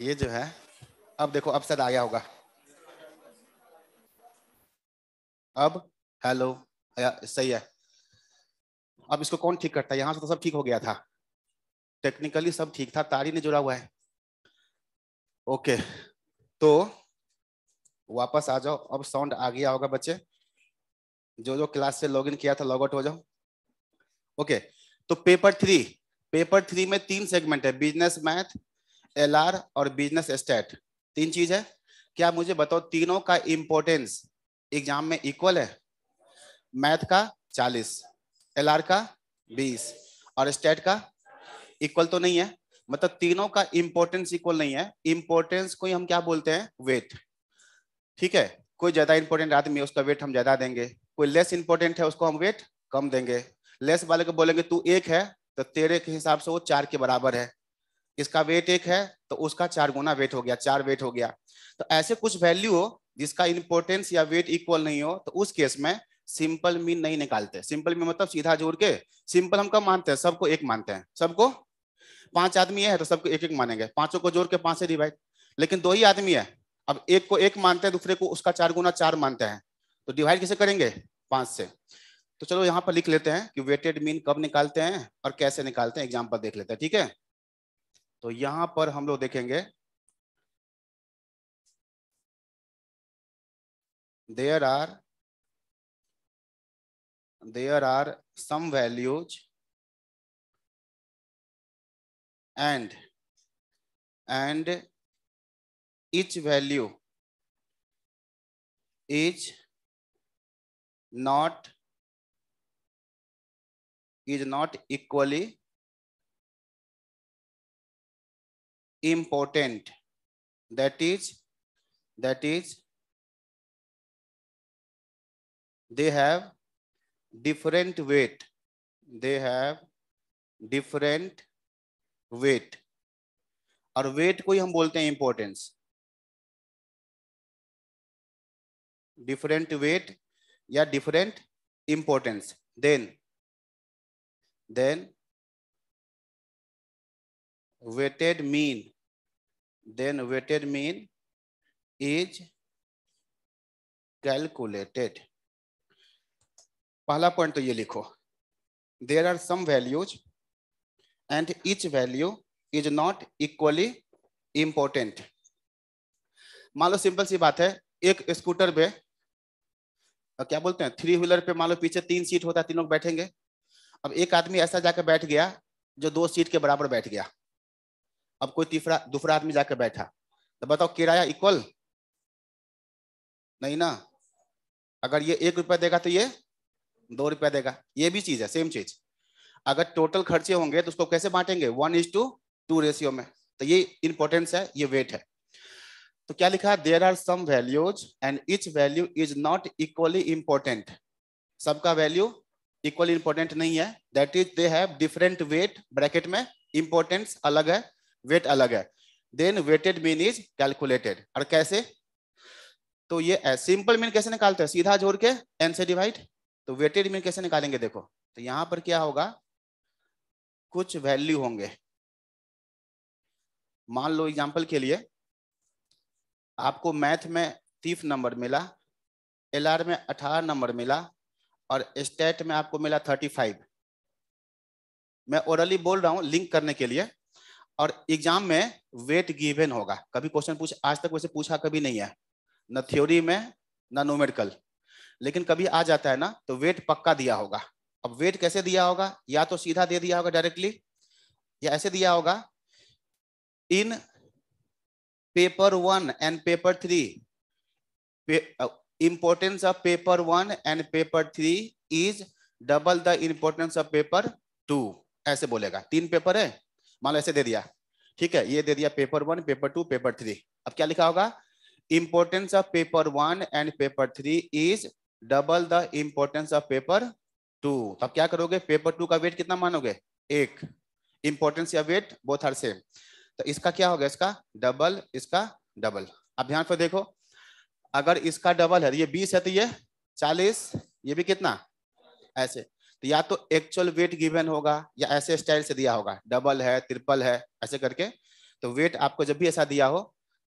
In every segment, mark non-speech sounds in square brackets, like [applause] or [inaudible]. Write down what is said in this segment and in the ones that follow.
ये जो है अब देखो अब सद आया होगा अब हेलो सही है अब इसको कौन ठीक करता है यहां से तो सब ठीक हो गया था टेक्निकली सब ठीक था तारी ने जुड़ा हुआ है ओके तो वापस आ जाओ अब साउंड आ गया होगा बच्चे जो जो क्लास से लॉगिन किया था लॉग आउट हो जाओ ओके तो पेपर थ्री पेपर थ्री में तीन सेगमेंट है बिजनेस मैथ एल और बिजनेस स्टेट तीन चीज है क्या मुझे बताओ तीनों का इंपोर्टेंस एग्जाम में इक्वल है मैथ का चालीस एल का बीस और स्टेट का इक्वल तो नहीं है मतलब तीनों का इंपोर्टेंस इक्वल नहीं है इंपोर्टेंस को हम क्या बोलते हैं वेट ठीक है कोई ज्यादा इंपोर्टेंट आदमी है उसका वेट हम ज्यादा देंगे कोई लेस इंपोर्टेंट है उसको हम वेट कम देंगे लेस वाले को बोलेंगे तू एक है तो तेरे के हिसाब से वो चार के बराबर है इसका वेट एक है तो उसका चार गुना वेट हो गया चार वेट हो गया तो ऐसे कुछ वैल्यू हो जिसका इंपोर्टेंस या वेट इक्वल नहीं हो तो उस केस में सिंपल मीन नहीं निकालते सिंपल मीन मतलब सीधा जोड़ के सिंपल हम कब मानते हैं सबको एक मानते हैं सबको पांच आदमी है तो सबको एक एक मानेंगे पांचों को जोड़ के पांच से डिवाइड लेकिन दो ही आदमी है अब एक को एक मानते हैं दूसरे को उसका चार गुना चार मानते हैं तो डिवाइड कैसे करेंगे पांच से तो चलो यहाँ पर लिख लेते हैं कि वेटेड मीन कब निकालते हैं और कैसे निकालते हैं एग्जाम्पल देख लेते हैं ठीक है तो यहां पर हम लोग देखेंगे there are there are some values and and each value is not is not equally important that is that is they have different weight they have different weight और वेट को ही हम बोलते हैं इंपॉर्टेंस डिफरेंट वेट या different importance then then weighted mean then weighted mean is calculated पहला point तो ये लिखो there are some values and each value is not equally important मान लो सिंपल सी बात है एक स्कूटर पे क्या बोलते हैं थ्री व्हीलर पे मान लो पीछे तीन सीट होता है तीन लोग बैठेंगे अब एक आदमी ऐसा जाकर बैठ गया जो दो सीट के बराबर बैठ गया अब कोई तीसरा दूसरा आदमी जाकर बैठा तो बताओ किराया इक्वल नहीं ना अगर ये एक रुपया देगा तो ये दो रुपया देगा ये भी चीज है सेम चीज अगर टोटल खर्चे होंगे तो उसको कैसे बांटेंगे one is to two ratio में तो ये इंपॉर्टेंस है ये वेट है तो क्या लिखा है there are some values and each value is not equally important सबका वैल्यू इक्वली इंपॉर्टेंट नहीं है that is they have different weight bracket में इंपॉर्टेंस अलग है वेट अलग है then weighted mean is calculated और कैसे तो ये सिंपल मीन कैसे निकालते हैं सीधा जोड़ के एन से डिवाइड तो वेटेड मीन कैसे निकालेंगे देखो तो यहां पर क्या होगा कुछ वैल्यू होंगे मान लो एग्जाम्पल के लिए आपको मैथ में तीस नंबर मिला एल में अठारह नंबर मिला और स्टेट में आपको मिला थर्टी फाइव मैं ओरली बोल रहा हूं लिंक करने के लिए और एग्जाम में वेट गिवेन होगा कभी क्वेश्चन पूछ आज तक वैसे पूछा कभी नहीं है न थ्योरी में न नोमेडिकल लेकिन कभी आ जाता है ना तो वेट पक्का दिया होगा अब वेट कैसे दिया होगा या तो सीधा दे दिया होगा डायरेक्टली या ऐसे दिया होगा इन paper one and paper three importance of paper one and paper three is double the importance of paper two ऐसे बोलेगा तीन पेपर है मान लो ऐसे दे दिया ठीक है ये दे दिया paper one paper two paper three अब क्या लिखा होगा importance of paper one and paper three is double the importance of paper two तब क्या करोगे पेपर टू का वेट कितना मानोगे एक इंपोर्टेंस या वेट बोथ हर सेम तो इसका क्या होगा इसका डबल इसका डबल अब ध्यान से देखो अगर इसका डबल है ये बीस है तो ये चालीस ये भी कितना ऐसे तो या तो एक्चुअल वेट गिवन होगा या ऐसे स्टाइल से दिया होगा डबल है ट्रिपल है ऐसे करके तो वेट आपको जब भी ऐसा दिया हो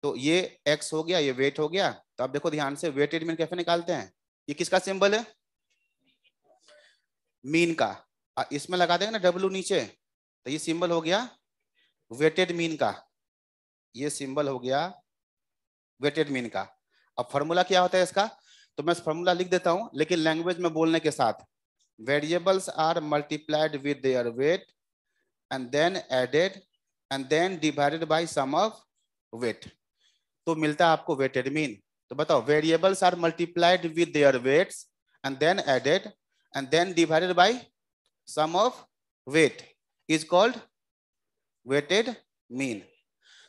तो ये एक्स हो गया ये वेट हो गया तो आप देखो ध्यान से वेटेड मीन कैसे निकालते हैं ये किसका सिंबल है मीन का इसमें लगा देंगे ना डब्लू नीचे तो ये सिंबल हो गया वेटेड मीन का ये सिंबल हो गया वेटेड मीन का अब फॉर्मूला क्या होता है इसका तो मैं फॉर्मूला लिख देता हूं लेकिन लैंग्वेज में बोलने के साथ variables are multiplied with their weight and then added and then divided by sum of weight तो मिलता है आपको वेटेड मीन तो बताओ variables are multiplied with their weights and then added and then divided by sum of weight is called weighted mean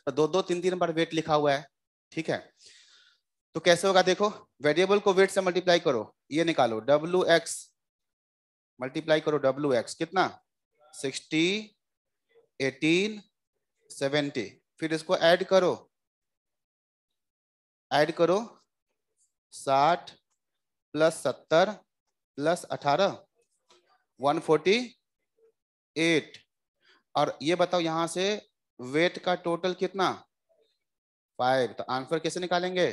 तो दो दो तीन तीन बार वेट लिखा हुआ है ठीक है तो कैसे होगा देखो वेरिएबल को वेट से मल्टीप्लाई करो ये निकालो डब्ल्यू एक्स मल्टीप्लाई करो डब्ल्यू एक्स कितना सिक्सटी एटीन सेवेंटी फिर इसको ऐड करो ऐड करो साठ प्लस सत्तर प्लस अठारह वन फोर्टी एट और ये बताओ यहाँ से वेट का टोटल कितना फाइव तो आंसर कैसे निकालेंगे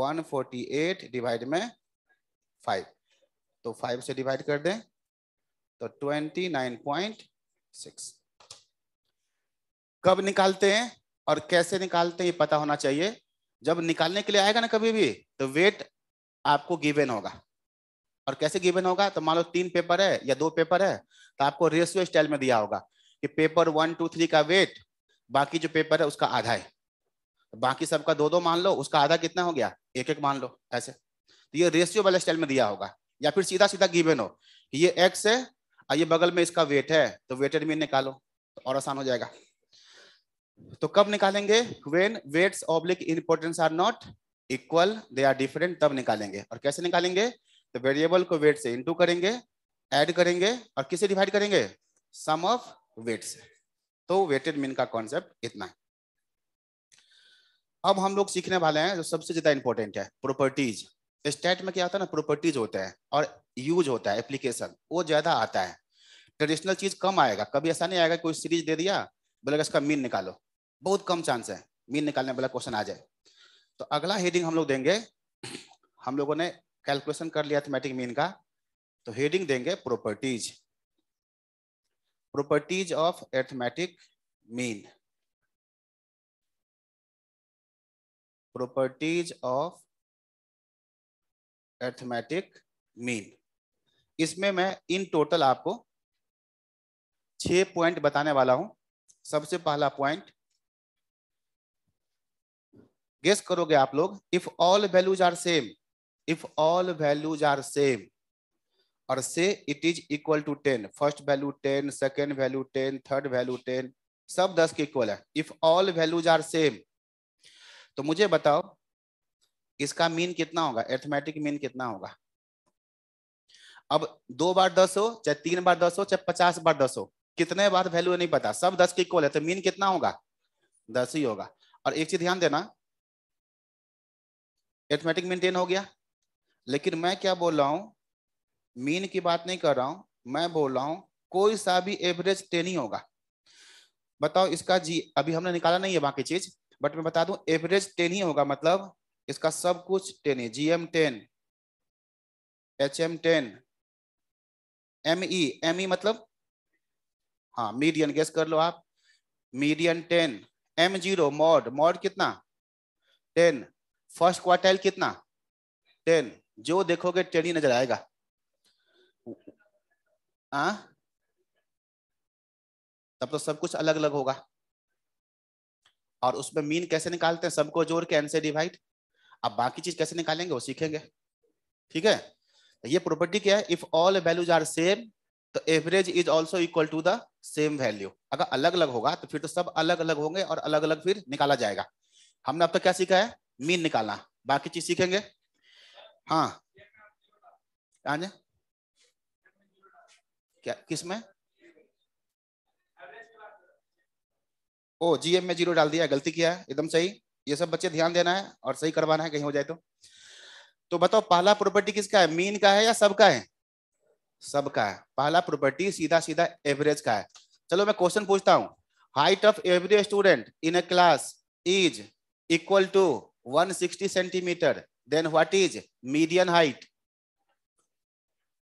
वन फोर्टी एट डिवाइड में फाइव तो फाइव से डिवाइड कर दें तो ट्वेंटी नाइन पॉइंट सिक्स कब निकालते हैं और कैसे निकालते हैं ये पता होना चाहिए जब निकालने के लिए आएगा ना कभी भी तो वेट आपको गिवन होगा और कैसे गिवन होगा तो मान लो तीन पेपर है या दो पेपर है तो आपको रेशियो स्टाइल में दिया होगा कि पेपर वन टू थ्री का वेट बाकी जो पेपर है उसका आधा है बाकी सबका दो दो मान लो उसका आधा कितना हो गया एक एक मान लो ऐसे तो ये रेशियो वाले स्टाइल में दिया होगा या फिर सीधा सीधा गिवन हो ये एक्स है आइए बगल में इसका वेट है तो वेटेड मीन निकालो तो और आसान हो जाएगा तो कब निकालेंगे when weights oblique importance are not equal they are different तब निकालेंगे और कैसे निकालेंगे तो वेरिएबल को वेट से इंटू करेंगे एड करेंगे और किसे डिवाइड करेंगे सम ऑफ वेट से तो वेटेड मीन का कॉन्सेप्ट इतना है अब हम लोग सीखने वाले हैं जो सबसे ज्यादा इंपॉर्टेंट है प्रॉपर्टीज स्टेट में क्या होता है ना प्रॉपर्टीज होता है और यूज होता है एप्लीकेशन वो ज्यादा आता है ट्रेडिशनल चीज कम आएगा कभी ऐसा नहीं आएगा कोई सीरीज दे दिया बोले इसका मीन निकालो बहुत कम चांस है मीन निकालने वाला क्वेश्चन आ जाए तो अगला हेडिंग हम लोग देंगे हम लोगों ने कैलकुलेशन कर लिया एथमेटिक मीन का तो हेडिंग देंगे properties properties of arithmetic mean properties of arithmetic mean इसमें मैं इन टोटल आपको छह पॉइंट बताने वाला हूं सबसे पहला पॉइंट गेस करोगे आप लोग if all values are same if all values are same और से it is equal to ten first value ten second value ten third value ten सब दस के इक्वल है if all values are same तो मुझे बताओ इसका मीन कितना होगा एथमेटिक मीन कितना होगा अब दो बार दस हो चाहे तीन बार दस हो चाहे पचास बार दस हो कितने बार वैल्यू नहीं पता सब दस के इक्वल है तो मीन कितना होगा दस ही होगा और एक चीज ध्यान देना एथमेटिक मीन टेन हो गया लेकिन मैं क्या बोल रहा हूँ मीन की बात नहीं कर रहा हूं मैं बोल रहा हूँ कोई सा भी एवरेज टेन ही होगा बताओ इसका जी अभी हमने निकाला नहीं है बाकी चीज बट मैं बता दू एवरेज टेन ही होगा मतलब इसका सब कुछ टेन है G M ten H M ten M E M E मतलब हाँ मीडियन गेस कर लो आप median ten M zero mode mode कितना टेन फर्स्ट क्वार्टाइल कितना टेन जो देखोगे टेन ही नजर आएगा आ? हाँ? तब तो सब कुछ अलग अलग होगा और उसमें मीन कैसे निकालते हैं सबको जोड़ के एन से डिवाइड अब बाकी चीज कैसे निकालेंगे वो सीखेंगे ठीक है तो ये प्रॉपर्टी क्या है if all values are same तो average is also equal to the same value अगर अलग अलग होगा तो फिर तो सब अलग अलग होंगे और अलग अलग फिर निकाला जाएगा हमने अब तक तो क्या सीखा है मीन निकालना बाकी चीज सीखेंगे हाँ क्या क्या किसमें ओ जीएम में जीरो डाल दिया गलती किया है एकदम सही ये सब बच्चे ध्यान देना है और सही करवाना है कहीं हो जाए तो तो बताओ पहला प्रॉपर्टी किसका है मीन का है या सबका है सबका है पहला प्रॉपर्टी सीधा सीधा एवरेज का है चलो मैं क्वेश्चन पूछता हूँ height of every student in a class is equal to sixty centimeter then what is median height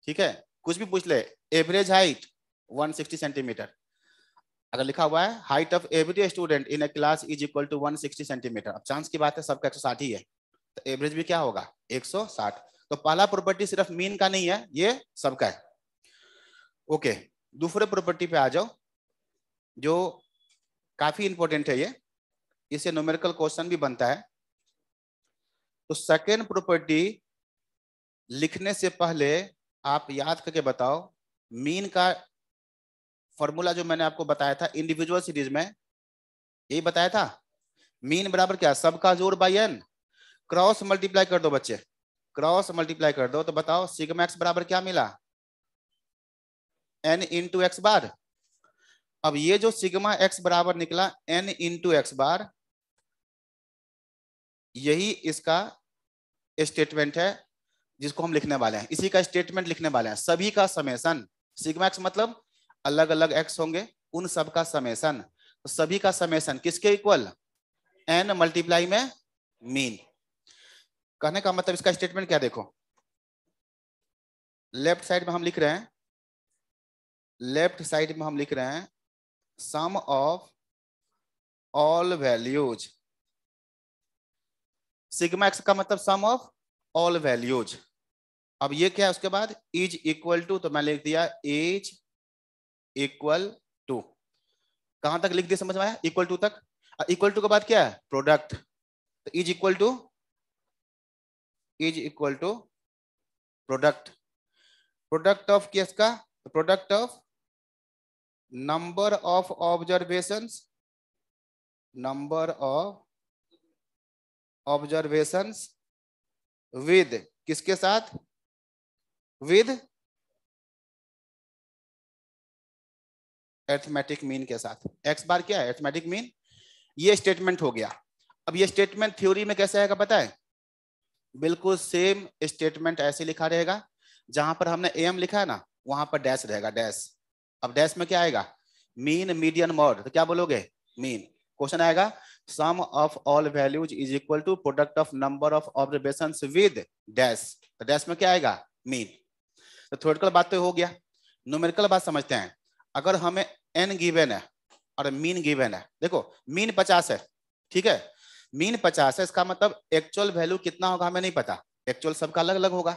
ठीक है कुछ भी पूछ ले एवरेज हाइट 160 सेंटीमीटर अगर लिखा हुआ है height of every student in a class is equal to 160 centimeter अब चांस की बात है सबका एक 160 ही है तो एवरेज भी क्या होगा 160 तो पहला प्रॉपर्टी सिर्फ मीन का नहीं है ये सबका है ओके दूसरे प्रॉपर्टी पे आ जाओ जो काफी इंपॉर्टेंट है ये इसे न्यूमेरिकल क्वेश्चन भी बनता है तो सेकेंड प्रॉपर्टी लिखने से पहले आप याद करके बताओ मीन का फॉर्मूला जो मैंने आपको बताया था इंडिविजुअल सीरीज में यही बताया था मीन बराबर क्या सबका जोर बाई एन क्रॉस मल्टीप्लाई कर दो बच्चे क्रॉस मल्टीप्लाई कर दो तो बताओ सिग्मा एक्स बराबर क्या मिला एन इंटू एक्स बार अब ये जो सिग्मा एक्स बराबर निकला एन इंटू एक्स बार यही इसका स्टेटमेंट है जिसको हम लिखने वाले हैं इसी का स्टेटमेंट लिखने वाले हैं सभी का समेसन सिग्मा एक्स मतलब अलग अलग एक्स होंगे उन सब का समेसन तो सभी का समेसन किसके इक्वल एन मल्टीप्लाई में मीन कहने का मतलब इसका स्टेटमेंट क्या देखो लेफ्ट साइड में हम लिख रहे हैं लेफ्ट साइड में हम लिख रहे हैं sum of all values sigma X का मतलब सम ऑफ ऑल वैल्यूज अब ये क्या है उसके बाद इज इक्वल टू तो मैं लिख दिया एज इक्वल टू कहां तक लिख दिए समझ में आया इक्वल टू तक इक्वल टू के बाद क्या है प्रोडक्ट तो is equal to is equal to product product of का product of number of observation number of observation with किसके साथ विद एथमेटिक मीन के साथ एक्स बार क्या है एथमेटिक मीन ये स्टेटमेंट हो गया अब ये स्टेटमेंट थ्योरी में कैसे आएगा पता है बिल्कुल सेम स्टेटमेंट ऐसे लिखा रहेगा जहां पर हमने एम लिखा है ना वहां पर डैश रहेगा डैश अब डैश में क्या आएगा मीन मीडियन मॉड तो क्या बोलोगे मीन क्वेश्चन आएगा sum of all values is equal to product of number of observation with dash तो डैश में क्या आएगा मीन तो थोड़ी बात तो हो गया न्यूमेरिकल बात समझते हैं अगर हमें एन गिवेन है और मीन गिवेन है देखो मीन पचास है ठीक है मीन पचास है इसका मतलब एक्चुअल वैल्यू कितना होगा हमें नहीं पता एक्चुअल सबका अलग अलग होगा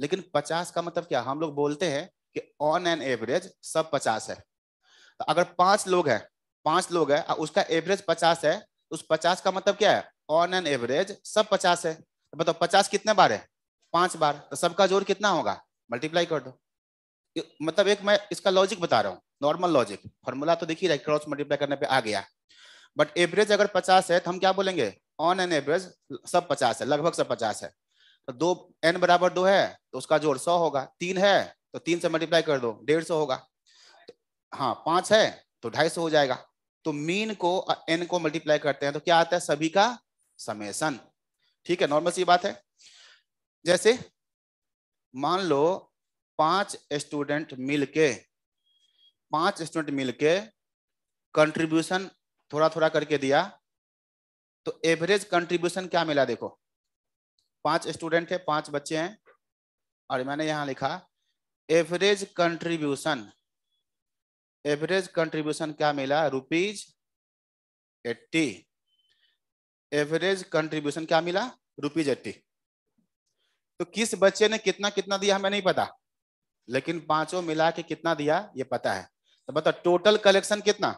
लेकिन पचास का मतलब क्या हम लोग बोलते हैं कि ऑन एन एवरेज सब पचास है तो अगर पांच लोग हैं पांच लोग हैं उसका एवरेज पचास है तो उस पचास का मतलब क्या है ऑन एन एवरेज सब पचास है तो बताओ पचास कितने बार है पांच बार तो सबका जोर कितना होगा मल्टीप्लाई कर दो मतलब एक मैं इसका लॉजिक बता रहा हूँ नॉर्मल लॉजिक फॉर्मूला तो देखिए क्रॉस मल्टीप्लाई करने पे आ गया बट एवरेज अगर पचास है तो हम क्या बोलेंगे ऑन एन एवरेज सब पचास है लगभग सब पचास है तो दो एन बराबर दो है तो उसका जोड़ सौ होगा तीन है तो तीन से मल्टीप्लाई कर दो डेढ़ सौ होगा तो, हाँ पांच है तो ढाई सौ हो जाएगा तो मीन को एन को मल्टीप्लाई करते हैं तो क्या आता है सभी का समेसन ठीक है नॉर्मल सी बात है जैसे मान लो पांच स्टूडेंट मिलके पांच स्टूडेंट मिलके कंट्रीब्यूशन थोड़ा थोड़ा करके दिया तो एवरेज कंट्रीब्यूशन क्या मिला देखो पांच स्टूडेंट है पांच बच्चे हैं और मैंने यहां लिखा एवरेज कंट्रीब्यूशन एवरेज कंट्रीब्यूशन क्या मिला रुपीज एट्टी एवरेज कंट्रीब्यूशन क्या मिला रुपीज एट्टी तो किस बच्चे ने कितना कितना दिया हमें नहीं पता लेकिन पांचों मिला के कितना दिया ये पता है तो बता टोटल कलेक्शन कितना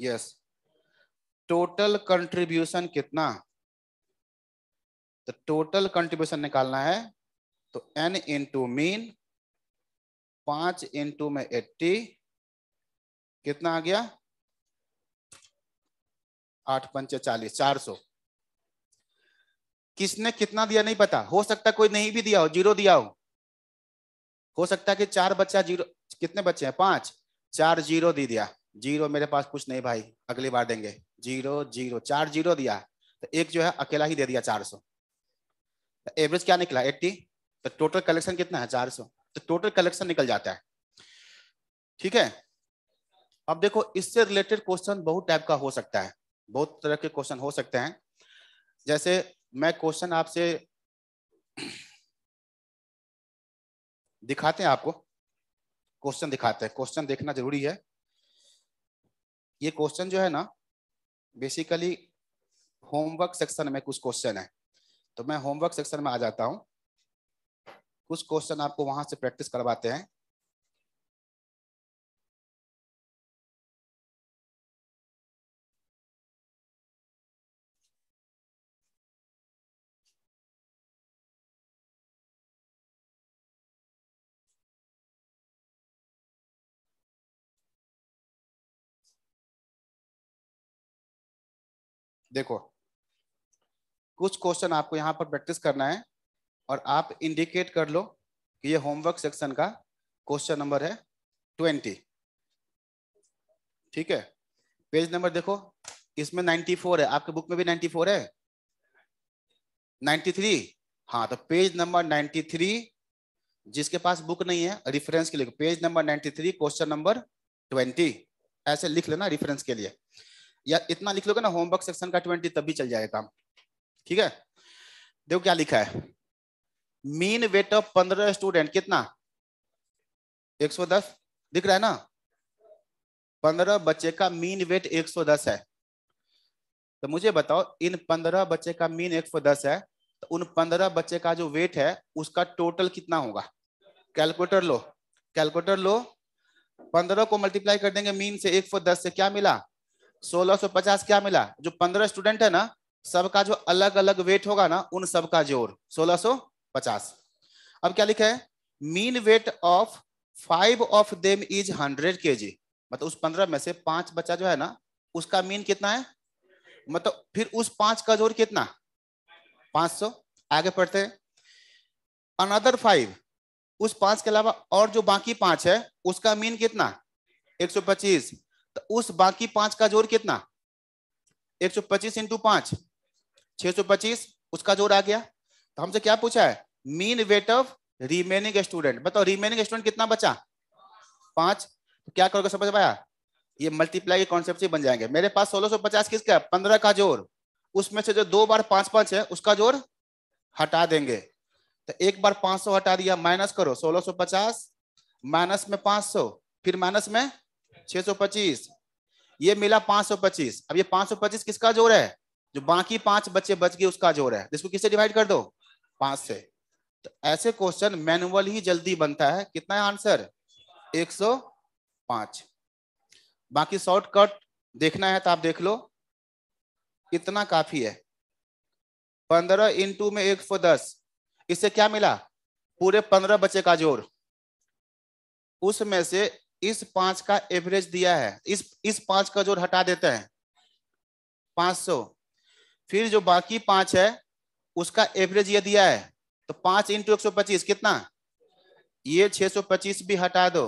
यस टोटल कंट्रीब्यूशन कितना तो टोटल कंट्रीब्यूशन निकालना है तो एन इंटू मीन पांच इंटू में एट्टी कितना आ गया आठ पंच चालीस चार सौ किसने कितना दिया नहीं पता हो सकता कोई नहीं भी दिया हो जीरो दिया हो हो सकता कि चार बच्चा जीरो कितने बच्चे हैं पांच चार जीरो दे दिया जीरो मेरे पास कुछ नहीं भाई अगली बार देंगे जीरो जीरो चार जीरो दिया तो एक जो है अकेला ही दे दिया चार सौ तो एवरेज क्या निकला एट्टी तो टोटल कलेक्शन कितना है चार सौ तो टोटल कलेक्शन निकल जाता है ठीक है अब देखो इससे रिलेटेड क्वेश्चन बहुत टाइप का हो सकता है बहुत तरह के क्वेश्चन हो सकते हैं जैसे मैं क्वेश्चन आपसे [clears throat] दिखाते हैं आपको क्वेश्चन दिखाते हैं क्वेश्चन देखना जरूरी है ये क्वेश्चन जो है ना बेसिकली होमवर्क सेक्शन में कुछ क्वेश्चन है तो मैं होमवर्क सेक्शन में आ जाता हूँ कुछ क्वेश्चन आपको वहां से प्रैक्टिस करवाते हैं देखो कुछ क्वेश्चन आपको यहाँ पर प्रैक्टिस करना है और आप इंडिकेट कर लो कि ये होमवर्क सेक्शन का क्वेश्चन नंबर है ट्वेंटी ठीक है पेज नंबर देखो इसमें नाइन्टी फोर है आपके बुक में भी नाइन्टी फोर है नाइन्टी थ्री हाँ तो पेज नंबर नाइन्टी थ्री जिसके पास बुक नहीं है रिफरेंस के लिए page number ninety three question number twenty ऐसे लिख लेना रिफरेंस के लिए या इतना लिख लोगे ना होमवर्क सेक्शन का ट्वेंटी तब भी चल जाएगा काम ठीक है देखो क्या लिखा है मीन वेट ऑफ पंद्रह स्टूडेंट कितना एक सौ दस दिख रहा है ना पंद्रह बच्चे का मीन वेट एक सौ दस है तो मुझे बताओ इन पंद्रह बच्चे का मीन एक सौ दस है तो उन पंद्रह बच्चे का जो वेट है उसका टोटल कितना होगा कैलकुलेटर लो कैलकुलेटर लो पंद्रह को मल्टीप्लाई कर देंगे मीन से एक सौ दस से क्या मिला 1650 क्या मिला जो 15 स्टूडेंट है ना सबका जो अलग अलग वेट होगा ना उन सबका जोर 1650 अब क्या लिखा है mean weight of five of them is hundred K G मतलब उस पंद्रह में से पांच बच्चा जो है ना उसका मीन कितना है मतलब फिर उस पांच का जोर कितना पांच सौ आगे पढ़ते हैं अनदर फाइव उस पांच के अलावा और जो बाकी पांच है उसका मीन कितना 125 तो उस बाकी पांच का जोड़ कितना एक सौ पच्चीस इंटू पांच छह सौ पच्चीस उसका जोड़ आ गया तो हमसे क्या पूछा है mean weight of remaining student बताओ रिमेनिंग स्टूडेंट कितना बचा पांच तो क्या करोगे समझ पाया ये मल्टीप्लाई के कॉन्सेप्ट से बन जाएंगे मेरे पास सोलह सौ पचास किसका है पंद्रह का जोड़ उसमें से जो दो बार पांच पांच है उसका जोड़ हटा देंगे तो एक बार पांच सौ हटा दिया माइनस करो सोलह सौ पचास माइनस में पांच सौ फिर माइनस में 625 ये मिला 525 अब ये 525 किसका जोर है जो बाकी पांच बच्चे बच गए उसका जोर है इसको किससे डिवाइड कर दो पांच से तो ऐसे क्वेश्चन मैनुअल ही जल्दी बनता है कितना है आंसर 105 बाकी शॉर्टकट देखना है तो आप देख लो इतना काफी है पंद्रह इंटू में एक सौ दस इससे क्या मिला पूरे पंद्रह बच्चे का जोर उसमें से इस पांच का एवरेज दिया है इस इस पांच का जोड़ हटा देते हैं पांच सौ फिर जो बाकी पांच है उसका एवरेज ये दिया है तो पांच इंटू एक सौ पच्चीस कितना ये छह सौ पच्चीस भी हटा दो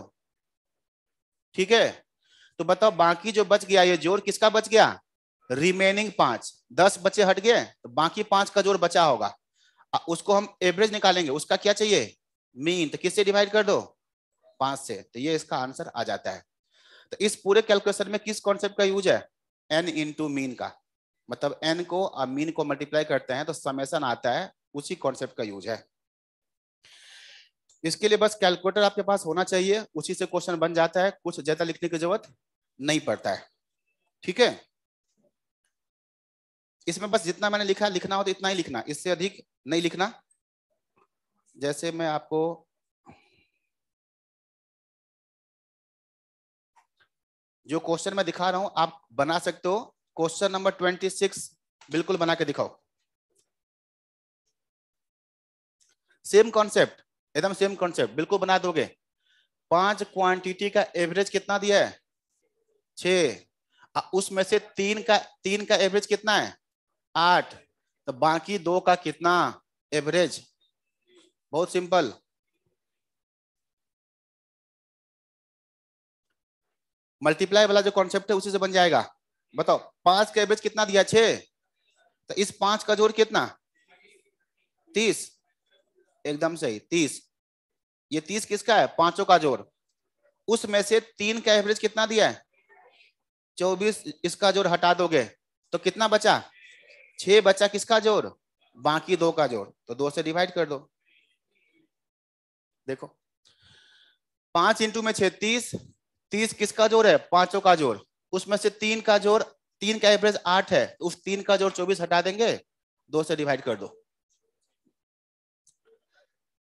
ठीक है तो बताओ बाकी जो बच गया ये जोड़ किसका बच गया रिमेनिंग पांच दस बच्चे हट गए तो बाकी पांच का जोड़ बचा होगा उसको हम एवरेज निकालेंगे उसका क्या चाहिए मीन तो किससे डिवाइड कर दो पांच से तो ये इसका आंसर आ जाता है तो इस पूरे कैलकुलेशन में किस कॉन्सेप्ट का यूज है एन इंटू मीन का मतलब एन को और मीन को मल्टीप्लाई करते हैं तो समेसन आता है उसी कॉन्सेप्ट का यूज है इसके लिए बस कैलकुलेटर आपके पास होना चाहिए उसी से क्वेश्चन बन जाता है कुछ ज्यादा लिखने की जरूरत नहीं पड़ता है ठीक है इसमें बस जितना मैंने लिखा लिखना हो तो इतना ही लिखना इससे अधिक नहीं लिखना जैसे मैं आपको जो क्वेश्चन मैं दिखा रहा हूं आप बना सकते हो क्वेश्चन नंबर ट्वेंटी सिक्स बिल्कुल बना के दिखाओ सेम कॉन्सेप्ट एकदम सेम कॉन्सेप्ट बिल्कुल बना दोगे पांच क्वांटिटी का एवरेज कितना दिया है छ उसमें से तीन का तीन का एवरेज कितना है आठ तो बाकी दो का कितना एवरेज बहुत सिंपल मल्टीप्लाई वाला जो कॉन्सेप्ट है उसी से बन जाएगा बताओ पांच का एवरेज कितना दिया छे तो इस पांच का जोड़ कितना तीस एकदम सही तीस ये तीस किसका है पांचों का जोड़ उसमें से तीन का एवरेज कितना दिया है चौबीस इसका जोड़ हटा दोगे तो कितना बचा छह बचा किसका जोड़ बाकी दो का जोड़ तो दो से डिवाइड कर दो देखो पांच इंटू में छत्तीस तीस किसका जोर है पांचों का जोर उसमें से तीन का जोर तीन का एवरेज आठ है उस तीन का जोर चौबीस हटा देंगे दो से डिवाइड कर दो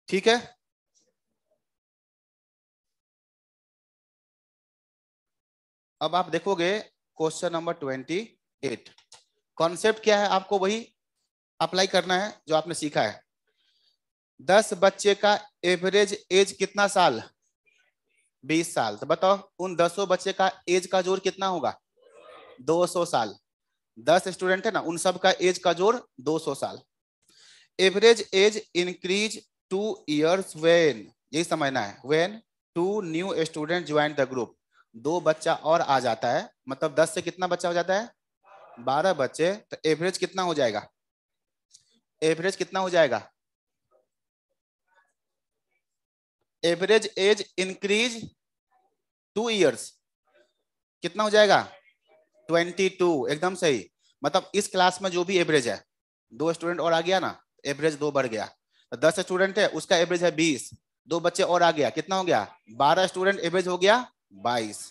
ठीक है अब आप देखोगे question number twenty eight concept क्या है आपको वही अप्लाई करना है जो आपने सीखा है दस बच्चे का एवरेज एज कितना साल बीस साल तो बताओ उन दसों बच्चे का एज का जोर कितना होगा दो सौ साल दस स्टूडेंट है ना उन सब का एज का जोर दो सौ साल average age increase two years when यही समझना है when two new student join the group दो बच्चा और आ जाता है मतलब दस से कितना बच्चा हो जाता है बारह बच्चे तो एवरेज कितना हो जाएगा एवरेज कितना हो जाएगा average age increase two years कितना हो जाएगा ट्वेंटी टू एकदम सही मतलब इस क्लास में जो भी एवरेज है दो स्टूडेंट और आ गया ना एवरेज दो बढ़ गया तो दस स्टूडेंट है उसका एवरेज है बीस दो बच्चे और आ गया कितना हो गया बारह स्टूडेंट एवरेज हो गया बाईस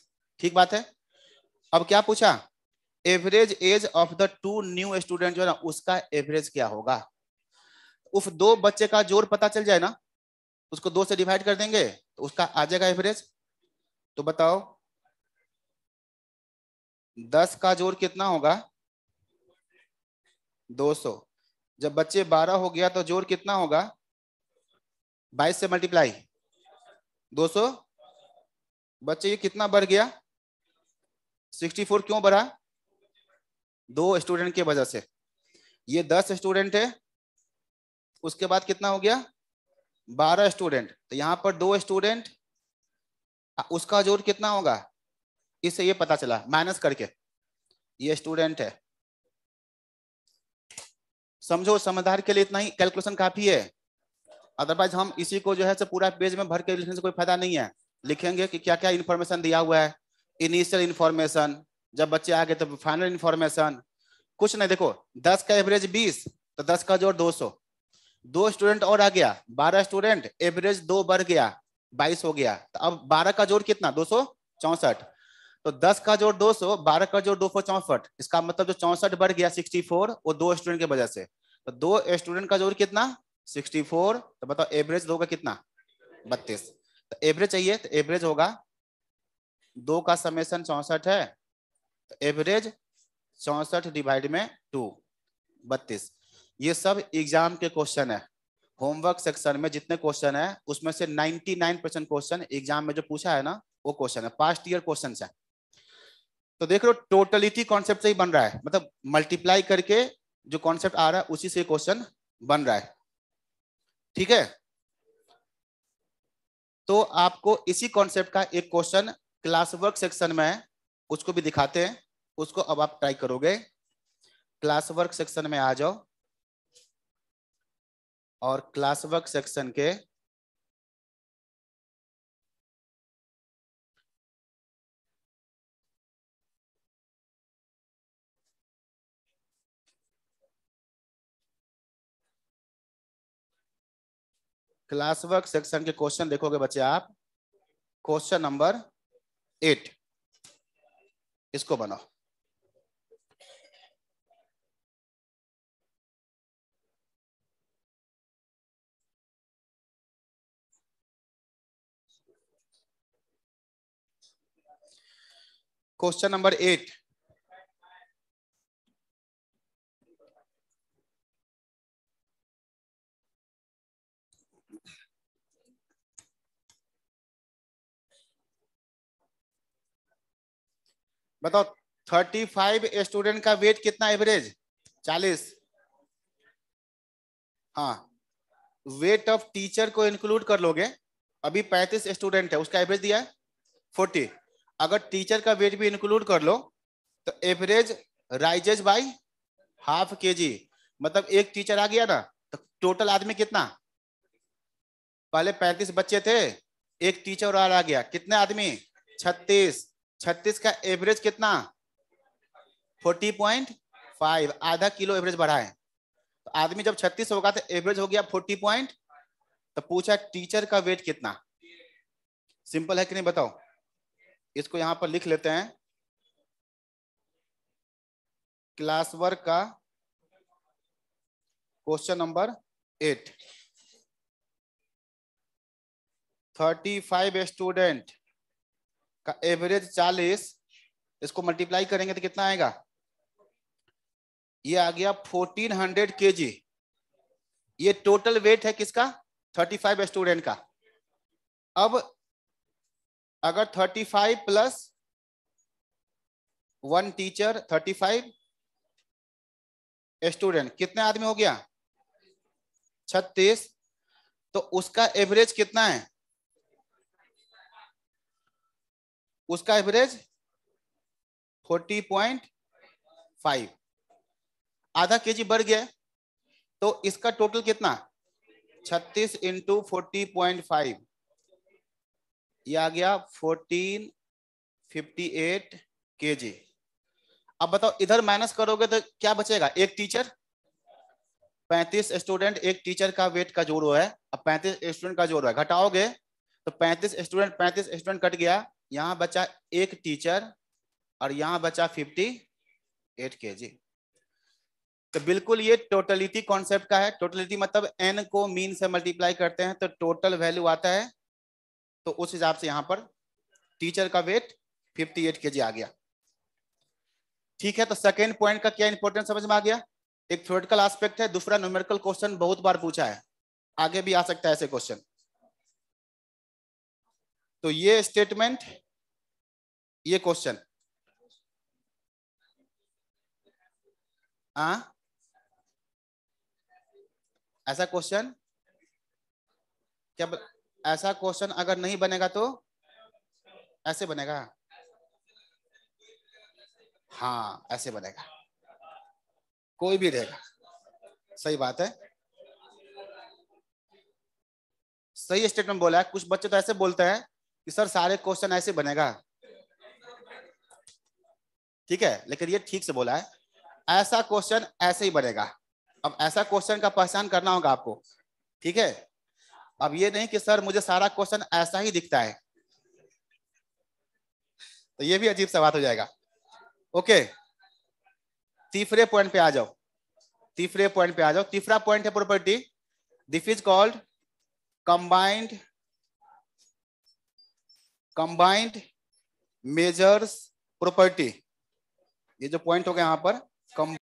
ठीक बात है अब क्या पूछा average age of the two new student जो है ना उसका एवरेज क्या होगा उस दो बच्चे का जोर पता चल जाए ना उसको दो से डिवाइड कर देंगे तो उसका आ जाएगा एवरेज तो बताओ दस का जोड़ कितना होगा दो सौ जब बच्चे बारह हो गया तो जोड़ कितना होगा बाईस से मल्टीप्लाई दो सौ बच्चे ये कितना बढ़ गया सिक्सटी फोर क्यों बढ़ा दो स्टूडेंट की वजह से ये दस स्टूडेंट है उसके बाद कितना हो गया बारह स्टूडेंट तो यहां पर दो स्टूडेंट उसका जोर कितना होगा इससे ये पता चला माइनस करके ये स्टूडेंट है समझो समझदार के लिए इतना ही कैलकुलेशन काफी है अदरवाइज हम इसी को जो है पूरा पेज में भर के लिखने से कोई फायदा नहीं है लिखेंगे कि क्या क्या इन्फॉर्मेशन दिया हुआ है इनिशियल इन्फॉर्मेशन जब बच्चे आ गए तो फाइनल इन्फॉर्मेशन कुछ नहीं देखो दस का एवरेज बीस तो दस का जोड़ दो सौ दो स्टूडेंट और आ गया बारह स्टूडेंट एवरेज दो बढ़ गया बाईस हो गया तो अब बारह का जोड़ कितना दो चौसठ तो दस का जोड़ दो सौ बारह का जोड़ दो चौसठ इसका मतलब जो चौसठ बढ़ गया सिक्सटी फोर वो दो स्टूडेंट की वजह से तो दो स्टूडेंट का जोड़ कितना सिक्सटी फोर तो बताओ एवरेज दो का कितना बत्तीस तो एवरेज चाहिए तो एवरेज होगा दो का समेसन चौसठ है तो एवरेज चौसठ डिवाइड में टू बत्तीस ये सब एग्जाम के क्वेश्चन है होमवर्क सेक्शन में जितने क्वेश्चन है उसमें से 99 परसेंट क्वेश्चन एग्जाम में जो पूछा है ना वो क्वेश्चन है पास्ट ईयर क्वेश्चन है तो देख लो टोटलिटी कॉन्सेप्ट से ही बन रहा है मतलब मल्टीप्लाई करके जो कॉन्सेप्ट आ रहा है उसी से क्वेश्चन बन रहा है ठीक है तो आपको इसी कॉन्सेप्ट का एक क्वेश्चन क्लास वर्क सेक्शन में उसको भी दिखाते हैं उसको अब आप ट्राई करोगे क्लास वर्क सेक्शन में आ जाओ और क्लास वर्क सेक्शन के क्लास वर्क सेक्शन के क्वेश्चन देखोगे बच्चे आप क्वेश्चन नंबर एट इसको बनाओ क्वेश्चन नंबर एट बताओ थर्टी फाइव स्टूडेंट का वेट कितना एवरेज चालीस हाँ वेट ऑफ टीचर को इंक्लूड कर लोगे अभी पैंतीस स्टूडेंट है उसका एवरेज दिया है फोर्टी अगर टीचर का वेट भी इंक्लूड कर लो तो एवरेज राइजेज बाई हाफ के जी मतलब एक टीचर आ गया ना तो टोटल आदमी कितना पहले पैंतीस बच्चे थे एक टीचर और आ गया कितने आदमी छत्तीस छत्तीस का एवरेज कितना फोर्टी पॉइंट फाइव आधा किलो एवरेज बढ़ा है तो आदमी जब छत्तीस होगा तो एवरेज हो गया फोर्टी पॉइंट तो पूछा टीचर का वेट कितना सिंपल है कि नहीं बताओ इसको यहां पर लिख लेते हैं क्लास वर्क का question number eight thirty five student का एवरेज चालीस इसको मल्टीप्लाई करेंगे तो कितना आएगा ये आ गया फोर्टीन हंड्रेड के जी ये टोटल वेट है किसका थर्टी फाइव स्टूडेंट का अब अगर 35 प्लस वन टीचर 35 स्टूडेंट कितने आदमी हो गया 36 तो उसका एवरेज कितना है उसका एवरेज 40.5 आधा के जी बढ़ गया तो इसका टोटल कितना 36 इंटू फोर्टी पॉइंट फाइव ये आ गया फोर्टीन फिफ्टी एट के जी अब बताओ इधर माइनस करोगे तो क्या बचेगा एक टीचर पैंतीस स्टूडेंट एक टीचर का वेट का जोड़ो है अब पैंतीस स्टूडेंट का जोड़ो है घटाओगे तो पैंतीस स्टूडेंट पैंतीस स्टूडेंट कट गया यहाँ बचा एक टीचर और यहाँ बचा फिफ्टी एट के जी तो बिल्कुल ये टोटलिटी कॉन्सेप्ट का है टोटलिटी मतलब एन को मीन से मल्टीप्लाई करते हैं तो टोटल वैल्यू आता है तो उस हिसाब से यहां पर टीचर का वेट 58 केजी आ गया ठीक है तो सेकेंड पॉइंट का क्या इंपॉर्टेंट समझ में आ गया एक थ्योरेटिकल एस्पेक्ट है दूसरा न्यूमेरिकल क्वेश्चन बहुत बार पूछा है आगे भी आ सकता है ऐसे क्वेश्चन तो ये स्टेटमेंट ये क्वेश्चन आ? हाँ? ऐसा क्वेश्चन क्या ऐसा क्वेश्चन अगर नहीं बनेगा तो ऐसे बनेगा हाँ ऐसे बनेगा कोई भी रहेगा सही बात है सही स्टेटमेंट बोला है कुछ बच्चे तो ऐसे बोलते हैं कि सर सारे क्वेश्चन ऐसे बनेगा ठीक है लेकिन ये ठीक से बोला है ऐसा क्वेश्चन ऐसे ही बनेगा अब ऐसा क्वेश्चन का पहचान करना होगा आपको ठीक है अब ये नहीं कि सर मुझे सारा क्वेश्चन ऐसा ही दिखता है तो ये भी अजीब सा बात हो जाएगा ओके तीसरे पॉइंट पे आ जाओ तीसरे पॉइंट पे आ जाओ तीसरा पॉइंट है property this is called combined combined measures property ये जो पॉइंट हो गया यहां पर कम